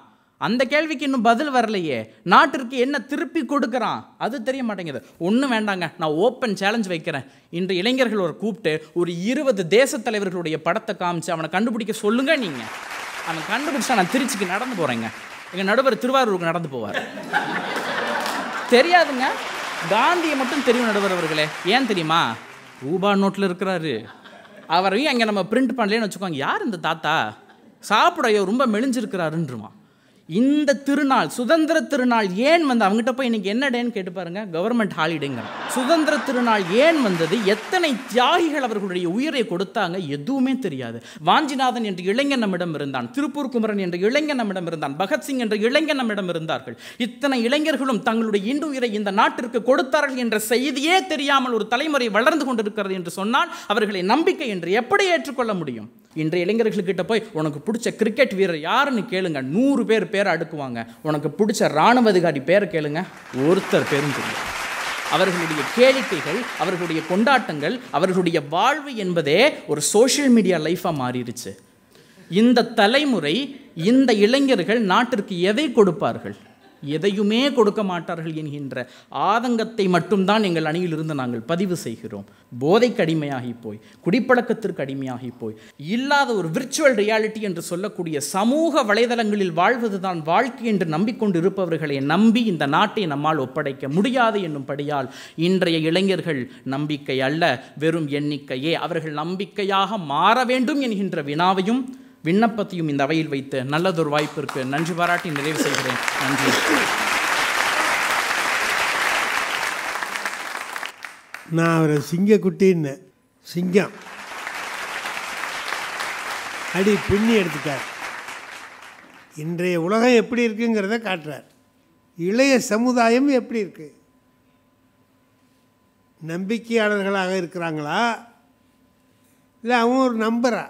அந்த கேள்விக்கு இன்னும் பதில் வரலையே நாட்டிற்கு என்ன திருப்பி கொடுக்குறான் அது தெரிய மாட்டேங்குது ஒன்றும் வேண்டாங்க நான் ஓப்பன் சேலஞ்ச் வைக்கிறேன் இன்று இளைஞர்கள் ஒரு கூப்பிட்டு ஒரு இருபது தேச தலைவர்களுடைய படத்தை காமிச்சு அவனை கண்டுபிடிக்க சொல்லுங்க நீங்கள் அவன் கண்டுபிடிச்சா நான் திருச்சிக்கு நடந்து போகிறேங்க எங்கள் நடுவர் திருவாரூருக்கு நடந்து போவார் தெரியாதுங்க காந்தியை மட்டும் தெரியும் நடுவர் அவர்களே ஏன் தெரியுமா ஊபா நோட்டில் இருக்கிறாரு அவரையும் அங்கே நம்ம பிரிண்ட் பண்ணலேன்னு வச்சுக்கோங்க யார் இந்த தாத்தா சாப்பிட ரொம்ப மெலிஞ்சிருக்கிறாருன்றமா இந்த திருநாள் சுதந்திர திருநாள் ஏன் வந்து அவங்ககிட்ட போய் இன்றைக்கி என்னடேன்னு கேட்டு பாருங்க கவர்மெண்ட் ஹாலிடேங்க சுதந்திர திருநாள் ஏன் வந்தது எத்தனை தியாகிகள் அவர்களுடைய உயிரை கொடுத்தாங்க எதுவுமே தெரியாது வாஞ்சிநாதன் என்ற இளைஞன் நம்மிடம் இருந்தான் திருப்பூர் குமரன் என்ற இளைஞன் நம்மிடம் இருந்தான் பகத்சிங் என்ற இளைஞன் நம்மிடம் இருந்தார்கள் இத்தனை இளைஞர்களும் தங்களுடைய இன்று உயிரை இந்த நாட்டிற்கு கொடுத்தார்கள் என்ற செய்தியே தெரியாமல் ஒரு தலைமுறை வளர்ந்து கொண்டிருக்கிறது என்று சொன்னால் அவர்களை நம்பிக்கை என்று எப்படி ஏற்றுக்கொள்ள முடியும் இன்றைய இளைஞர்கள்கிட்ட போய் உனக்கு பிடிச்ச கிரிக்கெட் வீரர் யாருன்னு கேளுங்க நூறு பேர் பேரை அடுக்குவாங்க உனக்கு பிடிச்ச இராணுவ அதிகாரி பேரை கேளுங்க ஒருத்தர் பேரும் தெரியும் அவர்களுடைய கேளிக்கைகள் அவர்களுடைய கொண்டாட்டங்கள் அவர்களுடைய வாழ்வு என்பதே ஒரு சோஷியல் மீடியா லைஃபாக மாறிடுச்சு இந்த தலைமுறை இந்த இளைஞர்கள் நாட்டிற்கு எதை கொடுப்பார்கள் எதையுமே கொடுக்க மாட்டார்கள் என்கின்ற ஆதங்கத்தை மட்டும்தான் எங்கள் அணியிலிருந்து நாங்கள் பதிவு செய்கிறோம் போதை கடிமையாகி போய் குடிப்பழக்கத்திற்கு அடிமையாகி போய் இல்லாத ஒரு விர்ச்சுவல் ரியாலிட்டி என்று சொல்லக்கூடிய சமூக வலைதளங்களில் வாழ்வது தான் வாழ்க்கை என்று நம்பிக்கொண்டு இருப்பவர்களை நம்பி இந்த நாட்டை நம்மால் ஒப்படைக்க முடியாது என்னும்படியால் இன்றைய இளைஞர்கள் நம்பிக்கை அல்ல வெறும் எண்ணிக்கையே அவர்கள் நம்பிக்கையாக மாற வேண்டும் என்கின்ற வினாவையும் விண்ணப்பத்தையும் இந்த அவையில் வைத்து நல்லதொரு வாய்ப்பிற்கு நன்றி பாராட்டி நிறைவு செய்கிறேன் நன்றி நான் அவரை சிங்கக்குட்டின்னு சிங்கம் அடி பின்னி எடுத்துட்டார் இன்றைய உலகம் எப்படி இருக்குங்கிறத காட்டுறார் இளைய சமுதாயம் எப்படி இருக்குது நம்பிக்கையாளர்களாக இருக்கிறாங்களா இல்லை அவன் ஒரு நம்பரா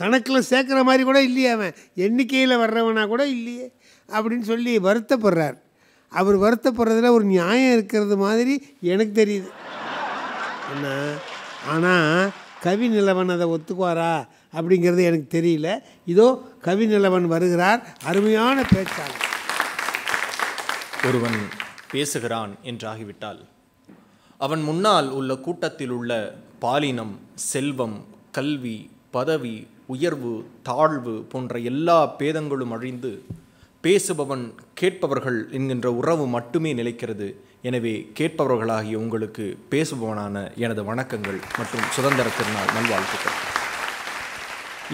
கணக்கில் சேர்க்குற மாதிரி கூட இல்லையே அவன் எண்ணிக்கையில் வர்றவனா கூட இல்லையே அப்படின்னு சொல்லி வருத்தப்படுறார் அவர் வருத்தப்படுறதுல ஒரு நியாயம் இருக்கிறது மாதிரி எனக்கு தெரியுது என்ன ஆனால் கவி நிலவன் அதை ஒத்துக்குவாரா அப்படிங்கிறது எனக்கு தெரியல இதோ கவி நிலவன் வருகிறார் அருமையான பேச்சாளர் ஒருவன் பேசுகிறான் என்றாகிவிட்டால் அவன் முன்னால் உள்ள கூட்டத்தில் உள்ள பாலினம் செல்வம் கல்வி பதவி உயர்வு தாழ்வு போன்ற எல்லா பேதங்களும் அழிந்து பேசுபவன் கேட்பவர்கள் என்கின்ற உறவு மட்டுமே நிலைக்கிறது எனவே கேட்பவர்களாகிய உங்களுக்கு பேசுபவனான எனது வணக்கங்கள் மற்றும் சுதந்திர திருநாள் நல்வாழ்த்துக்கள்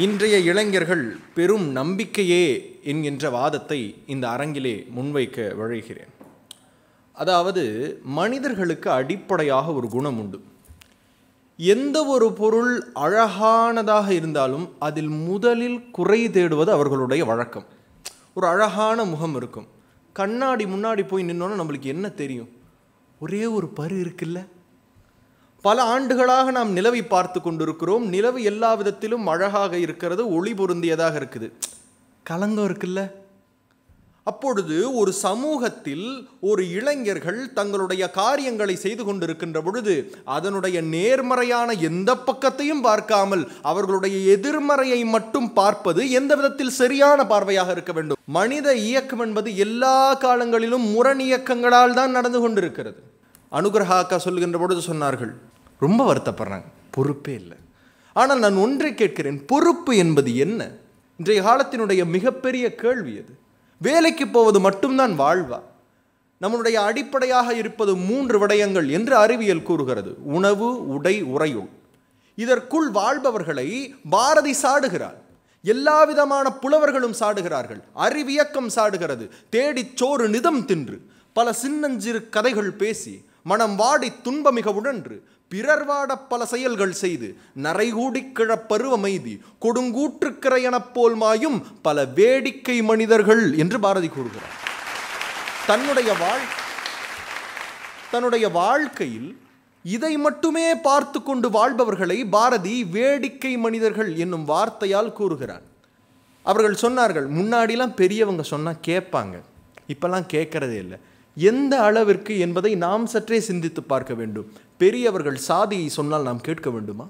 இன்றைய இளைஞர்கள் பெரும் நம்பிக்கையே என்கின்ற வாதத்தை இந்த அரங்கிலே முன்வைக்க விழைகிறேன் அதாவது மனிதர்களுக்கு அடிப்படையாக ஒரு குணம் உண்டு எந்த ஒரு பொருள் அழகானதாக இருந்தாலும் அதில் முதலில் குறை தேடுவது அவர்களுடைய வழக்கம் ஒரு அழகான முகம் இருக்கும் கண்ணாடி முன்னாடி போய் நின்னோன்னா நம்மளுக்கு என்ன தெரியும் ஒரே ஒரு பரு இருக்குல்ல பல ஆண்டுகளாக நாம் நிலவை பார்த்து கொண்டிருக்கிறோம் நிலவு எல்லா விதத்திலும் அழகாக இருக்கிறது ஒளி பொருந்தியதாக இருக்குது கலங்கம் இருக்குல்ல அப்பொழுது ஒரு சமூகத்தில் ஒரு இளைஞர்கள் தங்களுடைய காரியங்களை செய்து கொண்டிருக்கின்ற பொழுது அதனுடைய நேர்மறையான எந்த பக்கத்தையும் பார்க்காமல் அவர்களுடைய எதிர்மறையை மட்டும் பார்ப்பது எந்த விதத்தில் சரியான பார்வையாக இருக்க வேண்டும் மனித இயக்கம் என்பது எல்லா காலங்களிலும் முரண் இயக்கங்களால் தான் நடந்து கொண்டிருக்கிறது அனுகிரகாக்கா சொல்கின்ற பொழுது சொன்னார்கள் ரொம்ப வருத்தப்படுறாங்க பொறுப்பே இல்லை ஆனால் நான் ஒன்றை கேட்கிறேன் பொறுப்பு என்பது என்ன இன்றைய காலத்தினுடைய மிகப்பெரிய கேள்வி அது வேலைக்கு போவது மட்டும்தான் வாழ்வா நம்மளுடைய அடிப்படையாக இருப்பது மூன்று விடயங்கள் என்று அறிவியல் கூறுகிறது உணவு உடை உறையுள் இதற்குள் வாழ்பவர்களை பாரதி சாடுகிறார் எல்லா விதமான புலவர்களும் சாடுகிறார்கள் அறிவியக்கம் சாடுகிறது தேடி சோறு நிதம் தின்று பல சின்னஞ்சிறு கதைகள் பேசி மனம் வாடி துன்பமிக உடன்று பிறர்வாட பல செயல்கள் செய்து நரைகூடி கிழப்பருவமைதி கொடுங்கூற்றுக்கிறையனப் போல் மாயும் பல வேடிக்கை மனிதர்கள் என்று பாரதி கூறுகிறார் தன்னுடைய வாழ் தன்னுடைய வாழ்க்கையில் இதை மட்டுமே பார்த்து கொண்டு வாழ்பவர்களை பாரதி வேடிக்கை மனிதர்கள் என்னும் வார்த்தையால் கூறுகிறார் அவர்கள் சொன்னார்கள் முன்னாடிலாம் பெரியவங்க சொன்னால் கேட்பாங்க இப்பெல்லாம் கேட்கறதே இல்லை எந்த அளவிற்கு என்பதை நாம் சற்றே சிந்தித்து பார்க்க வேண்டும் பெரியவர்கள் சாதியை சொன்னால் நாம் கேட்க வேண்டுமா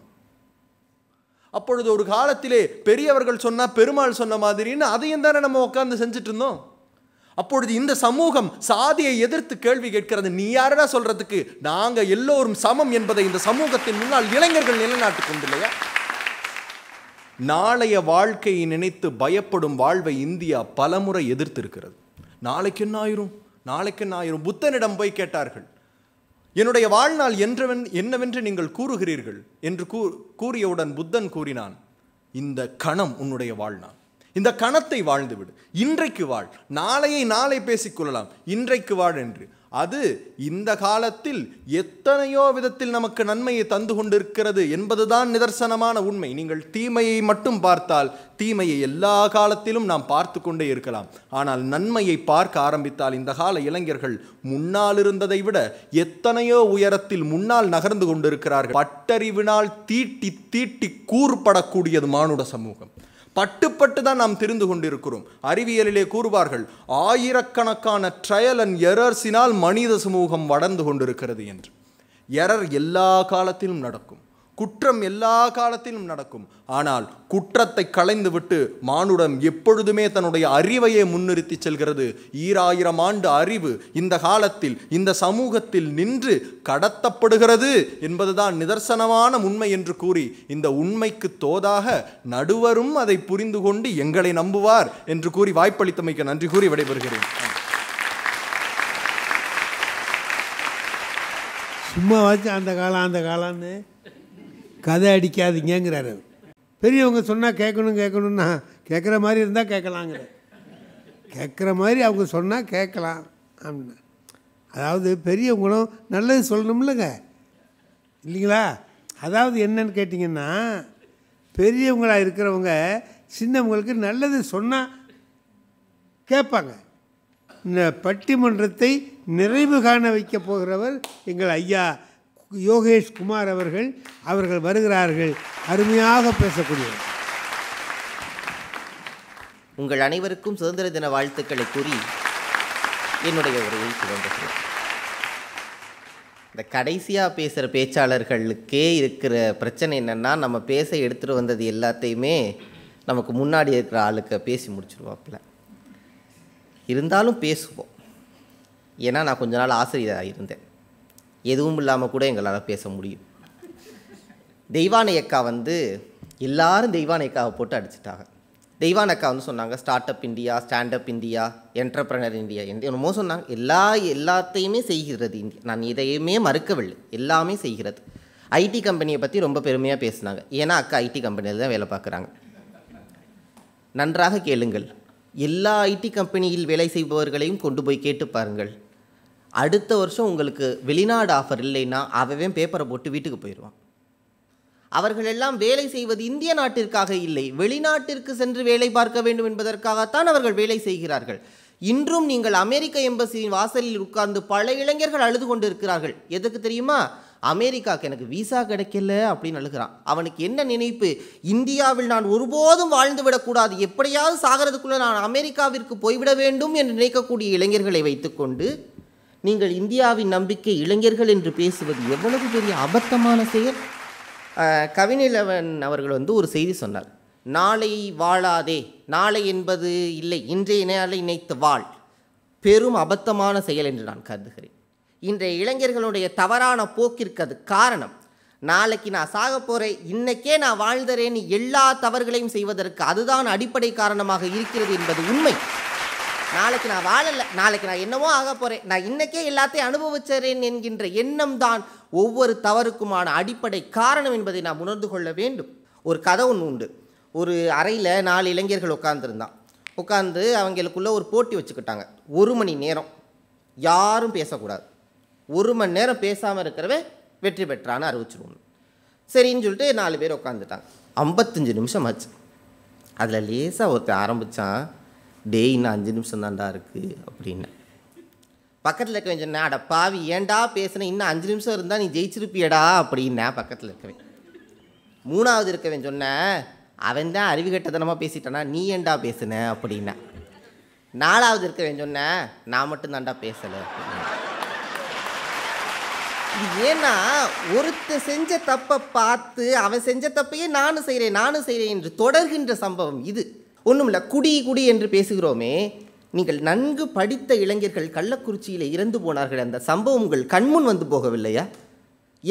அப்பொழுது ஒரு காலத்திலே பெரியவர்கள் சொன்னால் பெருமாள் சொன்ன மாதிரின்னு அதையும் தானே நம்ம உட்காந்து செஞ்சுட்டு இருந்தோம் அப்பொழுது இந்த சமூகம் சாதியை எதிர்த்து கேள்வி கேட்கிறது நீ யாரா சொல்றதுக்கு நாங்கள் எல்லோரும் சமம் என்பதை இந்த சமூகத்தின் முன்னால் இளைஞர்கள் நிலைநாட்டுக் கொண்டில்லையா நாளைய வாழ்க்கையை நினைத்து பயப்படும் வாழ்வை இந்தியா பலமுறை இருக்கிறது நாளைக்கு என்ன ஆயிரும் நாளைக்கு என்ன ஆயிரும் புத்தனிடம் போய் கேட்டார்கள் என்னுடைய வாழ்நாள் என்றவன் என்னவென்று நீங்கள் கூறுகிறீர்கள் என்று கூ கூறியவுடன் புத்தன் கூறினான் இந்த கணம் உன்னுடைய வாழ்நாள் இந்த கணத்தை வாழ்ந்துவிடு இன்றைக்கு வாழ் நாளையை நாளை பேசிக்கொள்ளலாம் இன்றைக்கு வாழ் என்று அது இந்த காலத்தில் எத்தனையோ விதத்தில் நமக்கு நன்மையை தந்து கொண்டிருக்கிறது என்பதுதான் நிதர்சனமான உண்மை நீங்கள் தீமையை மட்டும் பார்த்தால் தீமையை எல்லா காலத்திலும் நாம் பார்த்து கொண்டே இருக்கலாம் ஆனால் நன்மையை பார்க்க ஆரம்பித்தால் இந்த கால இளைஞர்கள் முன்னால் இருந்ததை விட எத்தனையோ உயரத்தில் முன்னால் நகர்ந்து கொண்டிருக்கிறார்கள் பட்டறிவினால் தீட்டி தீட்டி கூர்படக்கூடியது மானுட சமூகம் பட்டுப்பட்டு தான் நாம் தெரிந்து கொண்டிருக்கிறோம் அறிவியலிலே கூறுவார்கள் ஆயிரக்கணக்கான ட்ரையல் அண்ட் எரர்ஸினால் மனித சமூகம் வளர்ந்து கொண்டிருக்கிறது என்று எரர் எல்லா காலத்திலும் நடக்கும் குற்றம் எல்லா காலத்திலும் நடக்கும் ஆனால் குற்றத்தை களைந்துவிட்டு மானுடம் எப்பொழுதுமே தன்னுடைய அறிவையே முன்னிறுத்தி செல்கிறது ஈராயிரம் ஆண்டு அறிவு இந்த காலத்தில் இந்த சமூகத்தில் நின்று கடத்தப்படுகிறது என்பதுதான் நிதர்சனமான உண்மை என்று கூறி இந்த உண்மைக்கு தோதாக நடுவரும் அதை புரிந்து கொண்டு எங்களை நம்புவார் என்று கூறி வாய்ப்பளித்தமைக்கு நன்றி கூறி விடைபெறுகிறேன் சும்மா வச்சு அந்த காலம் அந்த காலம்னு கதை அடிக்காதீங்கிறார் அவர் பெரியவங்க சொன்னால் கேட்கணும் கேட்கணும்னா கேட்குற மாதிரி இருந்தால் கேட்கலாங்கிற கேட்குற மாதிரி அவங்க சொன்னால் கேட்கலாம் அப்படின்னா அதாவது பெரியவங்களும் நல்லது சொல்லணும்லங்க இல்லைங்களா அதாவது என்னன்னு கேட்டிங்கன்னா பெரியவங்களாக இருக்கிறவங்க சின்னவங்களுக்கு நல்லது சொன்னால் கேட்பாங்க இந்த பட்டிமன்றத்தை நிறைவு காண வைக்க போகிறவர் எங்கள் ஐயா யோகேஷ் குமார் அவர்கள் அவர்கள் வருகிறார்கள் அருமையாக பேசக்கூடியவர் உங்கள் அனைவருக்கும் சுதந்திர தின வாழ்த்துக்களை கூறி என்னுடைய உரையை சுதந்திரம் இந்த கடைசியாக பேசுகிற பேச்சாளர்களுக்கே இருக்கிற பிரச்சனை என்னென்னா நம்ம பேச எடுத்துகிட்டு வந்தது எல்லாத்தையுமே நமக்கு முன்னாடி இருக்கிற ஆளுக்க பேசி முடிச்சிருவாப்பில் இருந்தாலும் பேசுவோம் ஏன்னா நான் கொஞ்ச நாள் ஆசிரியராக இருந்தேன் எதுவும் இல்லாமல் கூட எங்களால் பேச முடியும் தெய்வானையக்கா வந்து எல்லாரும் தெய்வானையக்காவை போட்டு அடிச்சிட்டாங்க தெய்வானக்கா வந்து சொன்னாங்க start up India stand up India entrepreneur India என்னமோ சொன்னாங்க எல்லா எல்லாத்தையுமே செய்கிறது இந்தியா நான் இதையுமே மறுக்கவில்லை எல்லாமே செய்கிறது ஐடி கம்பெனியை பற்றி ரொம்ப பெருமையாக பேசினாங்க ஏன்னா அக்கா ஐடி கம்பெனியில் தான் வேலை பார்க்குறாங்க நன்றாக கேளுங்கள் எல்லா ஐடி கம்பெனியில் வேலை செய்பவர்களையும் கொண்டு போய் கேட்டு பாருங்கள் அடுத்த வருஷம் உங்களுக்கு வெளிநாடு ஆஃபர் இல்லைன்னா அவவே பேப்பரை போட்டு வீட்டுக்கு போயிடுவான் அவர்களெல்லாம் வேலை செய்வது இந்திய நாட்டிற்காக இல்லை வெளிநாட்டிற்கு சென்று வேலை பார்க்க வேண்டும் என்பதற்காகத்தான் அவர்கள் வேலை செய்கிறார்கள் இன்றும் நீங்கள் அமெரிக்க எம்பசியின் வாசலில் உட்கார்ந்து பல இளைஞர்கள் அழுது கொண்டு இருக்கிறார்கள் எதுக்கு தெரியுமா அமெரிக்காவுக்கு எனக்கு விசா கிடைக்கல அப்படின்னு அழுகிறான் அவனுக்கு என்ன நினைப்பு இந்தியாவில் நான் ஒருபோதும் வாழ்ந்து விடக்கூடாது எப்படியாவது சாகிறதுக்குள்ளே நான் அமெரிக்காவிற்கு போய்விட வேண்டும் என்று நினைக்கக்கூடிய இளைஞர்களை வைத்துக்கொண்டு நீங்கள் இந்தியாவின் நம்பிக்கை இளைஞர்கள் என்று பேசுவது எவ்வளவு பெரிய அபத்தமான செயல் கவினிலவன் அவர்கள் வந்து ஒரு செய்தி சொன்னார் நாளை வாழாதே நாளை என்பது இல்லை இன்றைய நாளை இணைத்து வாழ் பெரும் அபத்தமான செயல் என்று நான் கருதுகிறேன் இன்றைய இளைஞர்களுடைய தவறான போக்கிற்கு அது காரணம் நாளைக்கு நான் சாக போகிறேன் இன்னைக்கே நான் வாழ்ந்தறேன்னு எல்லா தவறுகளையும் செய்வதற்கு அதுதான் அடிப்படை காரணமாக இருக்கிறது என்பது உண்மை நாளைக்கு நான் வாழலை நாளைக்கு நான் என்னவோ ஆக போகிறேன் நான் இன்னைக்கே எல்லாத்தையும் அனுபவிச்சறேன் என்கின்ற எண்ணம் தான் ஒவ்வொரு தவறுக்குமான அடிப்படை காரணம் என்பதை நாம் உணர்ந்து கொள்ள வேண்டும் ஒரு கதை ஒன்று உண்டு ஒரு அறையில் நாலு இளைஞர்கள் உட்காந்துருந்தான் உட்காந்து அவங்களுக்குள்ளே ஒரு போட்டி வச்சுக்கிட்டாங்க ஒரு மணி நேரம் யாரும் பேசக்கூடாது ஒரு மணி நேரம் பேசாமல் இருக்கிறவ வெற்றி பெற்றான்னு அறிவிச்சிருவோம் சரின்னு சொல்லிட்டு நாலு பேர் உட்காந்துட்டாங்க ஐம்பத்தஞ்சு நிமிஷம் ஆச்சு அதில் லேசாக ஒருத்தர் ஆரம்பித்தான் டேய் இன்னும் அஞ்சு நிமிஷம் தான்டா இருக்குது அப்படின்னேன் பக்கத்தில் இருக்க சொன்னேன் அட பாவி ஏன்டா பேசுனேன் இன்னும் அஞ்சு நிமிஷம் இருந்தால் நீ ஜெயிச்சிருப்பியடா அப்படின்னே பக்கத்தில் இருக்கவேன் மூணாவது இருக்கவன் சொன்னேன் அவன் தான் அறிவு கெட்டதனமாக பேசிட்டானா நீ ஏன்டா பேசுன அப்படின்ன நாலாவது இருக்கவன் சொன்னேன் நான் மட்டும் தான்டா பேசலை ஏன்னா ஒருத்தர் செஞ்ச தப்பை பார்த்து அவன் செஞ்ச தப்பையே நானும் செய்கிறேன் நானும் செய்கிறேன் என்று தொடர்கின்ற சம்பவம் இது ஒன்றும் இல்லை குடி குடி என்று பேசுகிறோமே நீங்கள் நன்கு படித்த இளைஞர்கள் கள்ளக்குறிச்சியில் இறந்து போனார்கள் அந்த சம்பவம் உங்கள் கண்முன் வந்து போகவில்லையா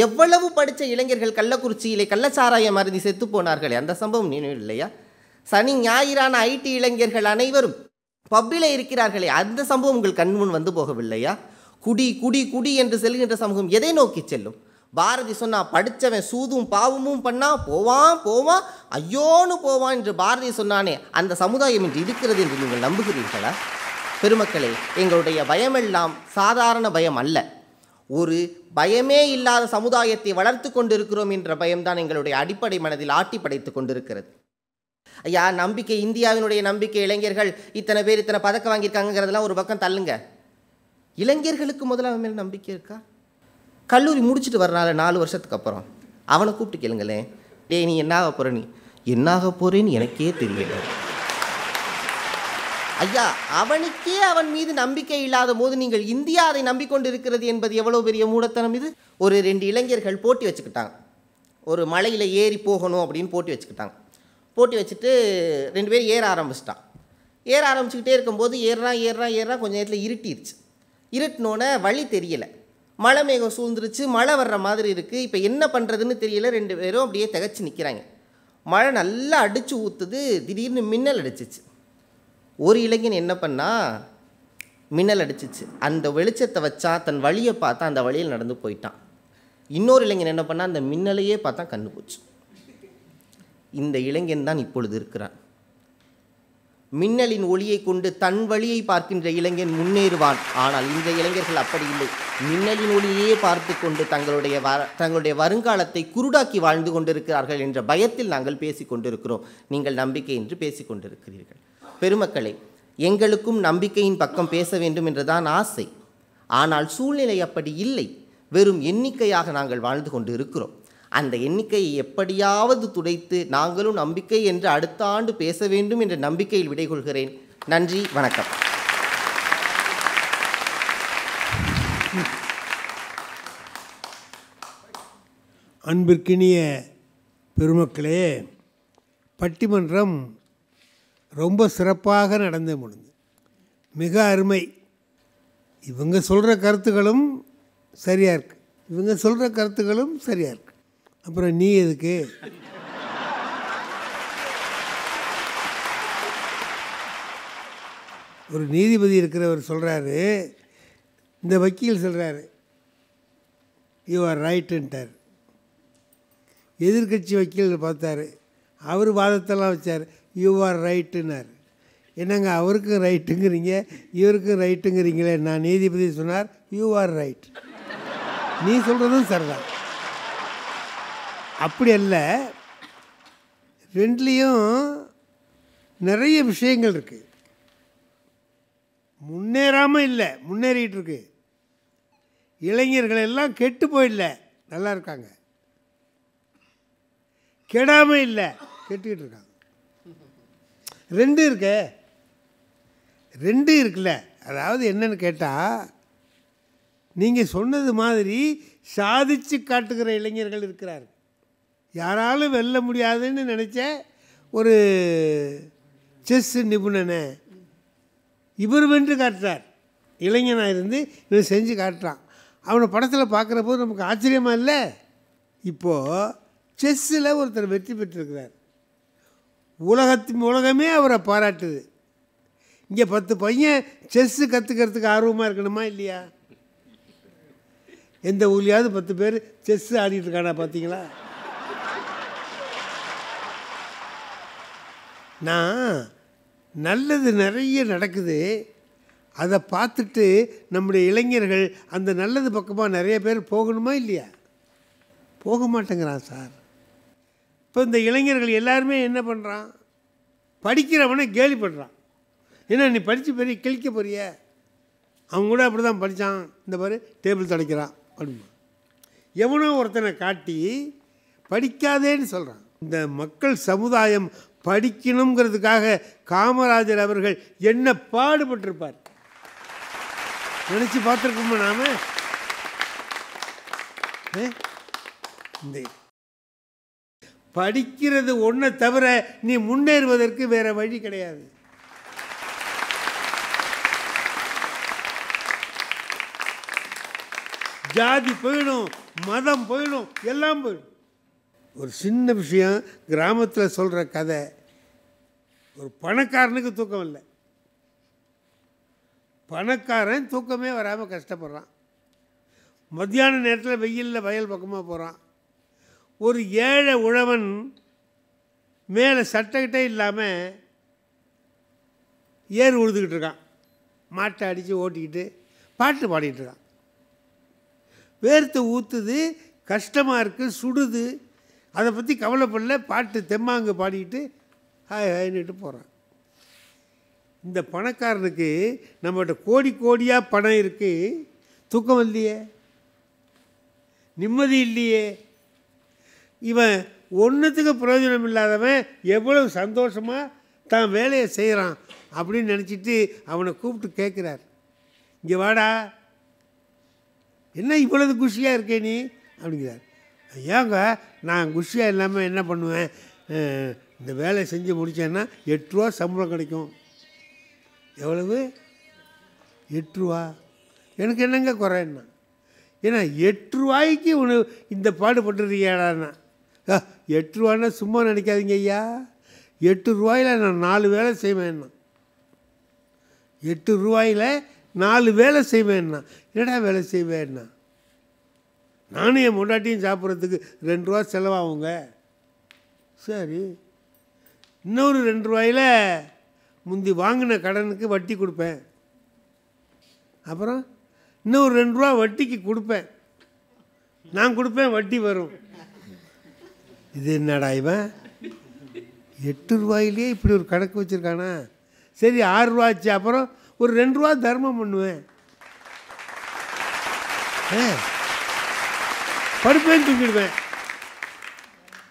எவ்வளவு படித்த இளைஞர்கள் கள்ளக்குறிச்சியிலே கள்ளச்சாராயம் அருந்தி செத்து போனார்களே அந்த சம்பவம் நினைவு இல்லையா சனி ஞாயிறான ஐடி இளைஞர்கள் அனைவரும் பப்பில இருக்கிறார்களே அந்த சம்பவம் உங்கள் கண்முன் வந்து போகவில்லையா குடி குடி குடி என்று செல்கின்ற சமூகம் எதை நோக்கி செல்லும் பாரதி சொன்னா படித்தவன் சூதும் பாவமும் பண்ணா போவான் போவான் ஐயோன்னு போவான் என்று பாரதி சொன்னானே அந்த சமுதாயம் இன்று இருக்கிறது என்று நீங்கள் நம்புகிறீர்களா பெருமக்களே எங்களுடைய பயமெல்லாம் சாதாரண பயம் அல்ல ஒரு பயமே இல்லாத சமுதாயத்தை வளர்த்து கொண்டிருக்கிறோம் என்ற பயம்தான் எங்களுடைய அடிப்படை மனதில் ஆட்டி படைத்து கொண்டிருக்கிறது ஐயா நம்பிக்கை இந்தியாவினுடைய நம்பிக்கை இளைஞர்கள் இத்தனை பேர் இத்தனை பதக்கம் வாங்கியிருக்காங்கிறதெல்லாம் ஒரு பக்கம் தள்ளுங்க இளைஞர்களுக்கு முதல்ல அவன் நம்பிக்கை இருக்கா கல்லூரி முடிச்சுட்டு வர்றாள் நாலு வருஷத்துக்கு அப்புறம் அவனை கூப்பிட்டு கேளுங்களேன் டேய் நீ என்ன ஆக போகிற நீ என்னாக போகிறேன்னு எனக்கே தெரியல ஐயா அவனுக்கே அவன் மீது நம்பிக்கை இல்லாத போது நீங்கள் இந்தியா அதை நம்பிக்கொண்டு இருக்கிறது என்பது எவ்வளோ பெரிய மூடத்தனம் இது ஒரு ரெண்டு இளைஞர்கள் போட்டி வச்சுக்கிட்டாங்க ஒரு மலையில் ஏறி போகணும் அப்படின்னு போட்டி வச்சுக்கிட்டாங்க போட்டி வச்சுட்டு ரெண்டு பேரும் ஏற ஆரம்பிச்சிட்டான் ஏற ஆரம்பிச்சுக்கிட்டே இருக்கும்போது ஏறுறான் ஏறுறான் ஏறுறான் கொஞ்சம் நேரத்தில் இருட்டிருச்சு இருட்டினோடனே வழி தெரியலை மழை மேகம் சூழ்ந்துருச்சு மழை வர்ற மாதிரி இருக்குது இப்போ என்ன பண்ணுறதுன்னு தெரியல ரெண்டு பேரும் அப்படியே திகச்சு நிற்கிறாங்க மழை நல்லா அடித்து ஊற்றுது திடீர்னு மின்னல் அடிச்சிச்சு ஒரு இளைஞன் என்ன பண்ணால் மின்னல் அடிச்சிச்சு அந்த வெளிச்சத்தை வச்சா தன் வழியை பார்த்தா அந்த வழியில் நடந்து போயிட்டான் இன்னொரு இளைஞன் என்ன பண்ணால் அந்த மின்னலையே பார்த்தா கண்ணு போச்சு இந்த இளைஞன் தான் இப்பொழுது இருக்கிறான் மின்னலின் ஒளியை கொண்டு தன் வழியை பார்க்கின்ற இளைஞன் முன்னேறுவான் ஆனால் இந்த இளைஞர்கள் அப்படி இல்லை மின்னலின் ஒளியே பார்த்து கொண்டு தங்களுடைய வ தங்களுடைய வருங்காலத்தை குருடாக்கி வாழ்ந்து கொண்டிருக்கிறார்கள் என்ற பயத்தில் நாங்கள் பேசி கொண்டிருக்கிறோம் நீங்கள் நம்பிக்கை என்று பேசி கொண்டிருக்கிறீர்கள் பெருமக்களை எங்களுக்கும் நம்பிக்கையின் பக்கம் பேச வேண்டும் என்றுதான் ஆசை ஆனால் சூழ்நிலை அப்படி இல்லை வெறும் எண்ணிக்கையாக நாங்கள் வாழ்ந்து கொண்டு இருக்கிறோம் அந்த எண்ணிக்கையை எப்படியாவது துடைத்து நாங்களும் நம்பிக்கை என்று அடுத்த ஆண்டு பேச வேண்டும் என்ற நம்பிக்கையில் விடை கொள்கிறேன் நன்றி வணக்கம் அன்பிற்கினிய பெருமக்களே பட்டிமன்றம் ரொம்ப சிறப்பாக நடந்து முடிஞ்சு மிக அருமை இவங்க சொல்கிற கருத்துக்களும் சரியாக இருக்குது இவங்க சொல்கிற கருத்துகளும் சரியாக இருக்குது அப்புறம் நீ எதுக்கு ஒரு நீதிபதி இருக்கிறவர் சொல்கிறாரு இந்த வக்கீல் சொல்கிறாரு யூ ஆர் ரைட்டுன்ட்டார் எதிர்கட்சி வக்கீல் பார்த்தாரு அவர் வாதத்தெல்லாம் வச்சார் யூ ஆர் ரைட்டுன்னார் என்னங்க அவருக்கும் ரைட்டுங்கிறீங்க இவருக்கும் ரைட்டுங்கிறீங்களே நான் நீதிபதி சொன்னார் யூ ஆர் ரைட் நீ சொல்கிறதும் சரிதான் அப்படி அல்ல ரெண்டுலேயும் நிறைய விஷயங்கள் இருக்குது முன்னேறாமல் இல்லை முன்னேறிகிட்டு இருக்கு இளைஞர்கள் எல்லாம் கெட்டு போயிடல நல்லா இருக்காங்க கெடாமல் இல்லை கெட்டுக்கிட்டு இருக்காங்க ரெண்டு இருக்கு ரெண்டு இருக்குல்ல அதாவது என்னென்னு கேட்டால் நீங்கள் சொன்னது மாதிரி சாதித்து காட்டுகிற இளைஞர்கள் இருக்கிறார்கள் யாராலும் வெல்ல முடியாதுன்னு நினச்ச ஒரு செஸ் நிபுணனை இவர் வென்று காட்டுறார் இளைஞனாக இருந்து இவர் செஞ்சு காட்டுறான் அவனை படத்தில் பார்க்குற போது நமக்கு ஆச்சரியமாக இல்லை இப்போது செஸ்ஸில் ஒருத்தர் வெற்றி பெற்றிருக்கிறார் உலகத்து உலகமே அவரை பாராட்டுது இங்கே பத்து பையன் செஸ்ஸு கற்றுக்கிறதுக்கு ஆர்வமாக இருக்கணுமா இல்லையா எந்த ஊர்லேயாவது பத்து பேர் செஸ் ஆடிட்டுருக்கானா பார்த்தீங்களா நான் நல்லது நிறைய நடக்குது அதை பார்த்துட்டு நம்முடைய இளைஞர்கள் அந்த நல்லது பக்கமாக நிறைய பேர் போகணுமா இல்லையா போக மாட்டேங்கிறான் சார் இப்போ இந்த இளைஞர்கள் எல்லாருமே என்ன பண்ணுறான் படிக்கிறவனை கேலி பண்ணுறான் ஏன்னா நீ படித்து பெரிய கிழிக்க போறிய அவங்க கூட அப்படி தான் படித்தான் இந்த மாதிரி டேபிள் தொடக்கிறான் அப்படிமா எவனோ ஒருத்தனை காட்டி படிக்காதேன்னு சொல்கிறான் இந்த மக்கள் சமுதாயம் படிக்கணுங்கிறதுக்காக காமராஜர் அவர்கள் என்ன பாடுபட்டிருப்பார் நினச்சி பார்த்துருக்கோமா நாம் இந்த படிக்கிறது ஒன்றை தவிர நீ முன்னேறுவதற்கு வேறு வழி கிடையாது ஜாதி போயிடும் மதம் போயிடும் எல்லாம் போயிடும் ஒரு சின்ன விஷயம் கிராமத்தில் சொல்கிற கதை ஒரு பணக்காரனுக்கு தூக்கம் இல்லை பணக்காரன் தூக்கமே வராமல் கஷ்டப்படுறான் மத்தியான நேரத்தில் வெயிலில் வயல் பக்கமாக போகிறான் ஒரு ஏழை உழவன் மேலே சட்டைக்கிட்டே இல்லாமல் ஏர் உழுதுகிட்டு இருக்கான் மாட்டை அடித்து ஓட்டிக்கிட்டு பாட்டு பாடிக்கிட்டு இருக்கான் வேர்த்து ஊற்றுது கஷ்டமாக இருக்குது சுடுது அதை பற்றி கவலைப்படல பாட்டு தெம்மாங்கு பாடிக்கிட்டு ஹாய் ஹாய்னுட்டு போகிறான் இந்த பணக்காரனுக்கு நம்மகிட்ட கோடி கோடியாக பணம் இருக்குது தூக்கம் இல்லையே நிம்மதி இல்லையே இவன் ஒன்றுத்துக்கு பிரயோஜனம் இல்லாதவன் எவ்வளவு சந்தோஷமாக தான் வேலையை செய்கிறான் அப்படின்னு நினச்சிட்டு அவனை கூப்பிட்டு கேட்குறார் இங்கே வாடா என்ன இவ்வளவு குஷியாக இருக்கே நீ அப்படிங்கிறார் ஏங்க நான் குஷியாக இல்லாமல் என்ன பண்ணுவேன் இந்த வேலையை செஞ்சு முடித்தேன்னா ரூபா சம்பளம் கிடைக்கும் எவ்வளவு ரூபா எனக்கு என்னங்க குறைன்னா ஏன்னா எட்டு ரூபாய்க்கு உன இந்த பாடுபட்டுருக்கீங்கடாண்ணா எட்டு ரூபான்னா சும்மா நினைக்காதீங்க ஐயா எட்டு ரூபாயில் நான் நாலு வேலை செய்வேன் எட்டு ரூபாயில் நாலு வேலை செய்வேன்னா என்னடா வேலை செய்வேன்னா நானும் என் முண்டாட்டியும் சாப்பிட்றதுக்கு ரெண்டு ரூபா செலவாகுங்க சரி இன்னொரு ரெண்டு ரூபாயில் முந்தி வாங்கின கடனுக்கு வட்டி கொடுப்பேன் அப்புறம் இன்னும் ஒரு ரெண்டு ரூபா வட்டிக்கு கொடுப்பேன் நான் கொடுப்பேன் வட்டி வரும் இது என்னடா இவன் எட்டு ரூபாயிலேயே இப்படி ஒரு கணக்கு வச்சுருக்கானா சரி ஆறு ரூபா ஆச்சு அப்புறம் ஒரு ரெண்டு ரூபா தர்மம் பண்ணுவேன் படுப்பேன் தூங்கிடுவேன்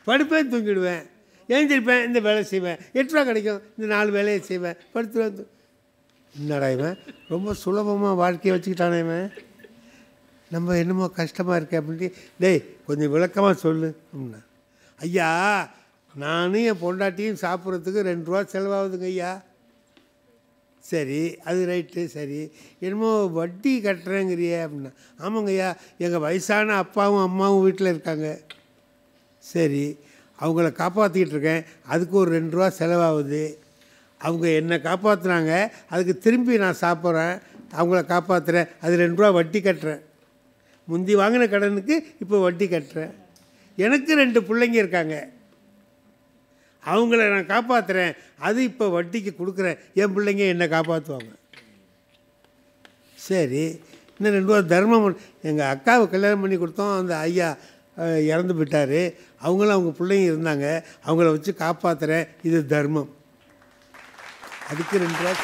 படுப்பேன் தூங்கிடுவேன் எழுந்திருப்பேன் இந்த வேலை செய்வேன் எட்டு கிடைக்கும் இந்த நாலு வேலையை செய்வேன் படுத்துருவேன் என்னடா இவன் ரொம்ப சுலபமாக வாழ்க்கையை வச்சுக்கிட்டானே இவன் நம்ம என்னமோ கஷ்டமாக இருக்கு அப்படின்ட்டு டேய் கொஞ்சம் விளக்கமாக சொல்லு அப்படின்னா ஐயா நானும் என் பொண்டாட்டியும் சாப்பிட்றதுக்கு ரெண்டு ரூபா செலவாகுதுங்க ஐயா சரி அது ரைட்டு சரி என்னமோ வட்டி கட்டுறேங்கிறிய அப்படின்னா ஆமாங்கய்யா எங்கள் வயசான அப்பாவும் அம்மாவும் வீட்டில் இருக்காங்க சரி அவங்கள காப்பாற்றிக்கிட்டு இருக்கேன் அதுக்கு ஒரு ரெண்டு ரூபா செலவாகுது அவங்க என்னை காப்பாற்றுனாங்க அதுக்கு திரும்பி நான் சாப்பிட்றேன் அவங்கள காப்பாற்றுறேன் அது ரெண்டு ரூபா வட்டி கட்டுறேன் முந்தி வாங்கின கடனுக்கு இப்போ வட்டி கட்டுறேன் எனக்கு ரெண்டு பிள்ளைங்க இருக்காங்க அவங்கள நான் காப்பாற்றுறேன் அது இப்போ வட்டிக்கு கொடுக்குறேன் என் பிள்ளைங்க என்னை காப்பாற்றுவாங்க சரி இன்னும் ரெண்டு வாரம் தர்மம் எங்கள் அக்காவை கல்யாணம் பண்ணி கொடுத்தோம் அந்த ஐயா இறந்து போயிட்டார் அவங்களும் அவங்க பிள்ளைங்க இருந்தாங்க அவங்கள வச்சு காப்பாற்றுறேன் இது தர்மம் அதுக்கு ரெண்டு ரூபா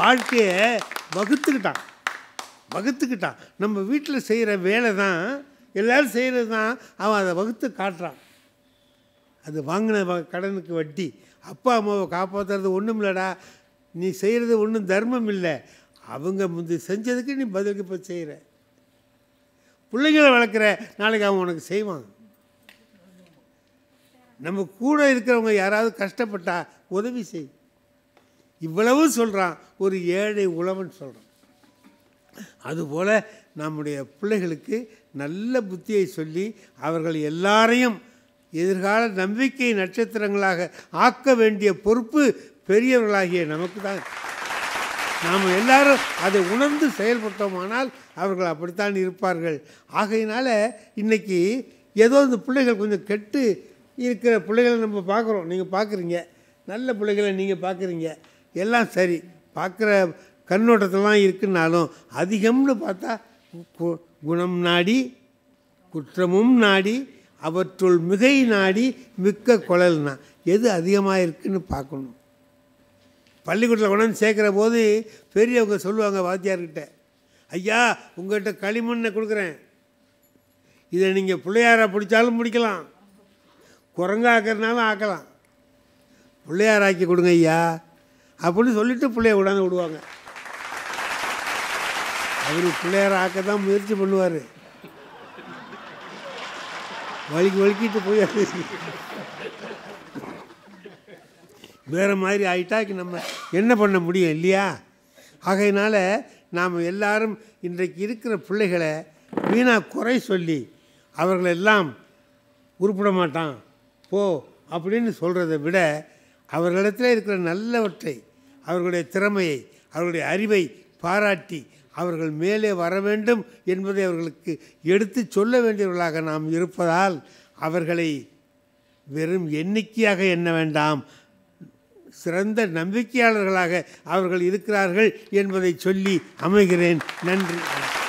வாழ்க்கையை வகுத்துக்கிட்டான் வகுத்துக்கிட்டான் நம்ம வீட்டில் செய்கிற வேலை தான் எல்லோரும் செய்கிறது தான் அவன் அதை வகுத்து காட்டுறான் அது வாங்கின கடனுக்கு வட்டி அப்பா அம்மாவை காப்பாற்றுறது ஒன்றும் இல்லைடா நீ செய்கிறது ஒன்றும் தர்மம் இல்லை அவங்க முந்தி செஞ்சதுக்கு நீ பதிலுக்கு இப்போ செய்கிற பிள்ளைங்களை வளர்க்குற நாளைக்கு அவன் உனக்கு செய்வான் நம்ம கூட இருக்கிறவங்க யாராவது கஷ்டப்பட்டா உதவி செய் இவ்வளவு சொல்கிறான் ஒரு ஏழை உழவன் சொல்கிறான் அதுபோல் நம்முடைய பிள்ளைகளுக்கு நல்ல புத்தியை சொல்லி அவர்கள் எல்லாரையும் எதிர்கால நம்பிக்கை நட்சத்திரங்களாக ஆக்க வேண்டிய பொறுப்பு பெரியவர்களாகிய நமக்கு தான் நாம் எல்லாரும் அதை உணர்ந்து செயல்பட்டோமானால் அவர்கள் அப்படித்தான் இருப்பார்கள் ஆகையினால் இன்றைக்கி ஏதோ இந்த பிள்ளைகள் கொஞ்சம் கெட்டு இருக்கிற பிள்ளைகளை நம்ம பார்க்குறோம் நீங்கள் பார்க்குறீங்க நல்ல பிள்ளைகளை நீங்கள் பார்க்குறீங்க எல்லாம் சரி பார்க்குற கண்ணோட்டத்தெல்லாம் இருக்குன்னாலும் அதிகம்னு பார்த்தா குணம் நாடி குற்றமும் நாடி அவற்றுள் மிகை நாடி மிக்க குழல்னா எது அதிகமாக இருக்குன்னு பார்க்கணும் பள்ளிக்கூடத்தில் கொண்டாந்து சேர்க்குற போது பெரியவங்க சொல்லுவாங்க வாத்தியார்கிட்ட ஐயா உங்கள்கிட்ட களிமண்ணை கொடுக்குறேன் இதை நீங்கள் பிள்ளையாரை பிடிச்சாலும் பிடிக்கலாம் குரங்காக்கிறதுனாலும் ஆக்கலாம் பிள்ளையாராக்கி கொடுங்க ஐயா அப்படின்னு சொல்லிவிட்டு பிள்ளைய உடாந்து விடுவாங்க அவரு பிள்ளையார ஆக்க தான் முயற்சி பண்ணுவார் வலிக்கு வலிக்கிட்டு போய் வேறு மாதிரி ஆகிட்டாக்கி நம்ம என்ன பண்ண முடியும் இல்லையா ஆகையினால் நாம் எல்லாரும் இன்றைக்கு இருக்கிற பிள்ளைகளை வீணாக குறை சொல்லி அவர்களெல்லாம் உருப்பிட மாட்டான் போ அப்படின்னு சொல்கிறத விட அவர்களிடத்தில் இருக்கிற நல்லவற்றை அவர்களுடைய திறமையை அவர்களுடைய அறிவை பாராட்டி அவர்கள் மேலே வர வேண்டும் என்பதை அவர்களுக்கு எடுத்து சொல்ல வேண்டியவர்களாக நாம் இருப்பதால் அவர்களை வெறும் எண்ணிக்கையாக எண்ண வேண்டாம் சிறந்த நம்பிக்கையாளர்களாக அவர்கள் இருக்கிறார்கள் என்பதை சொல்லி அமைகிறேன் நன்றி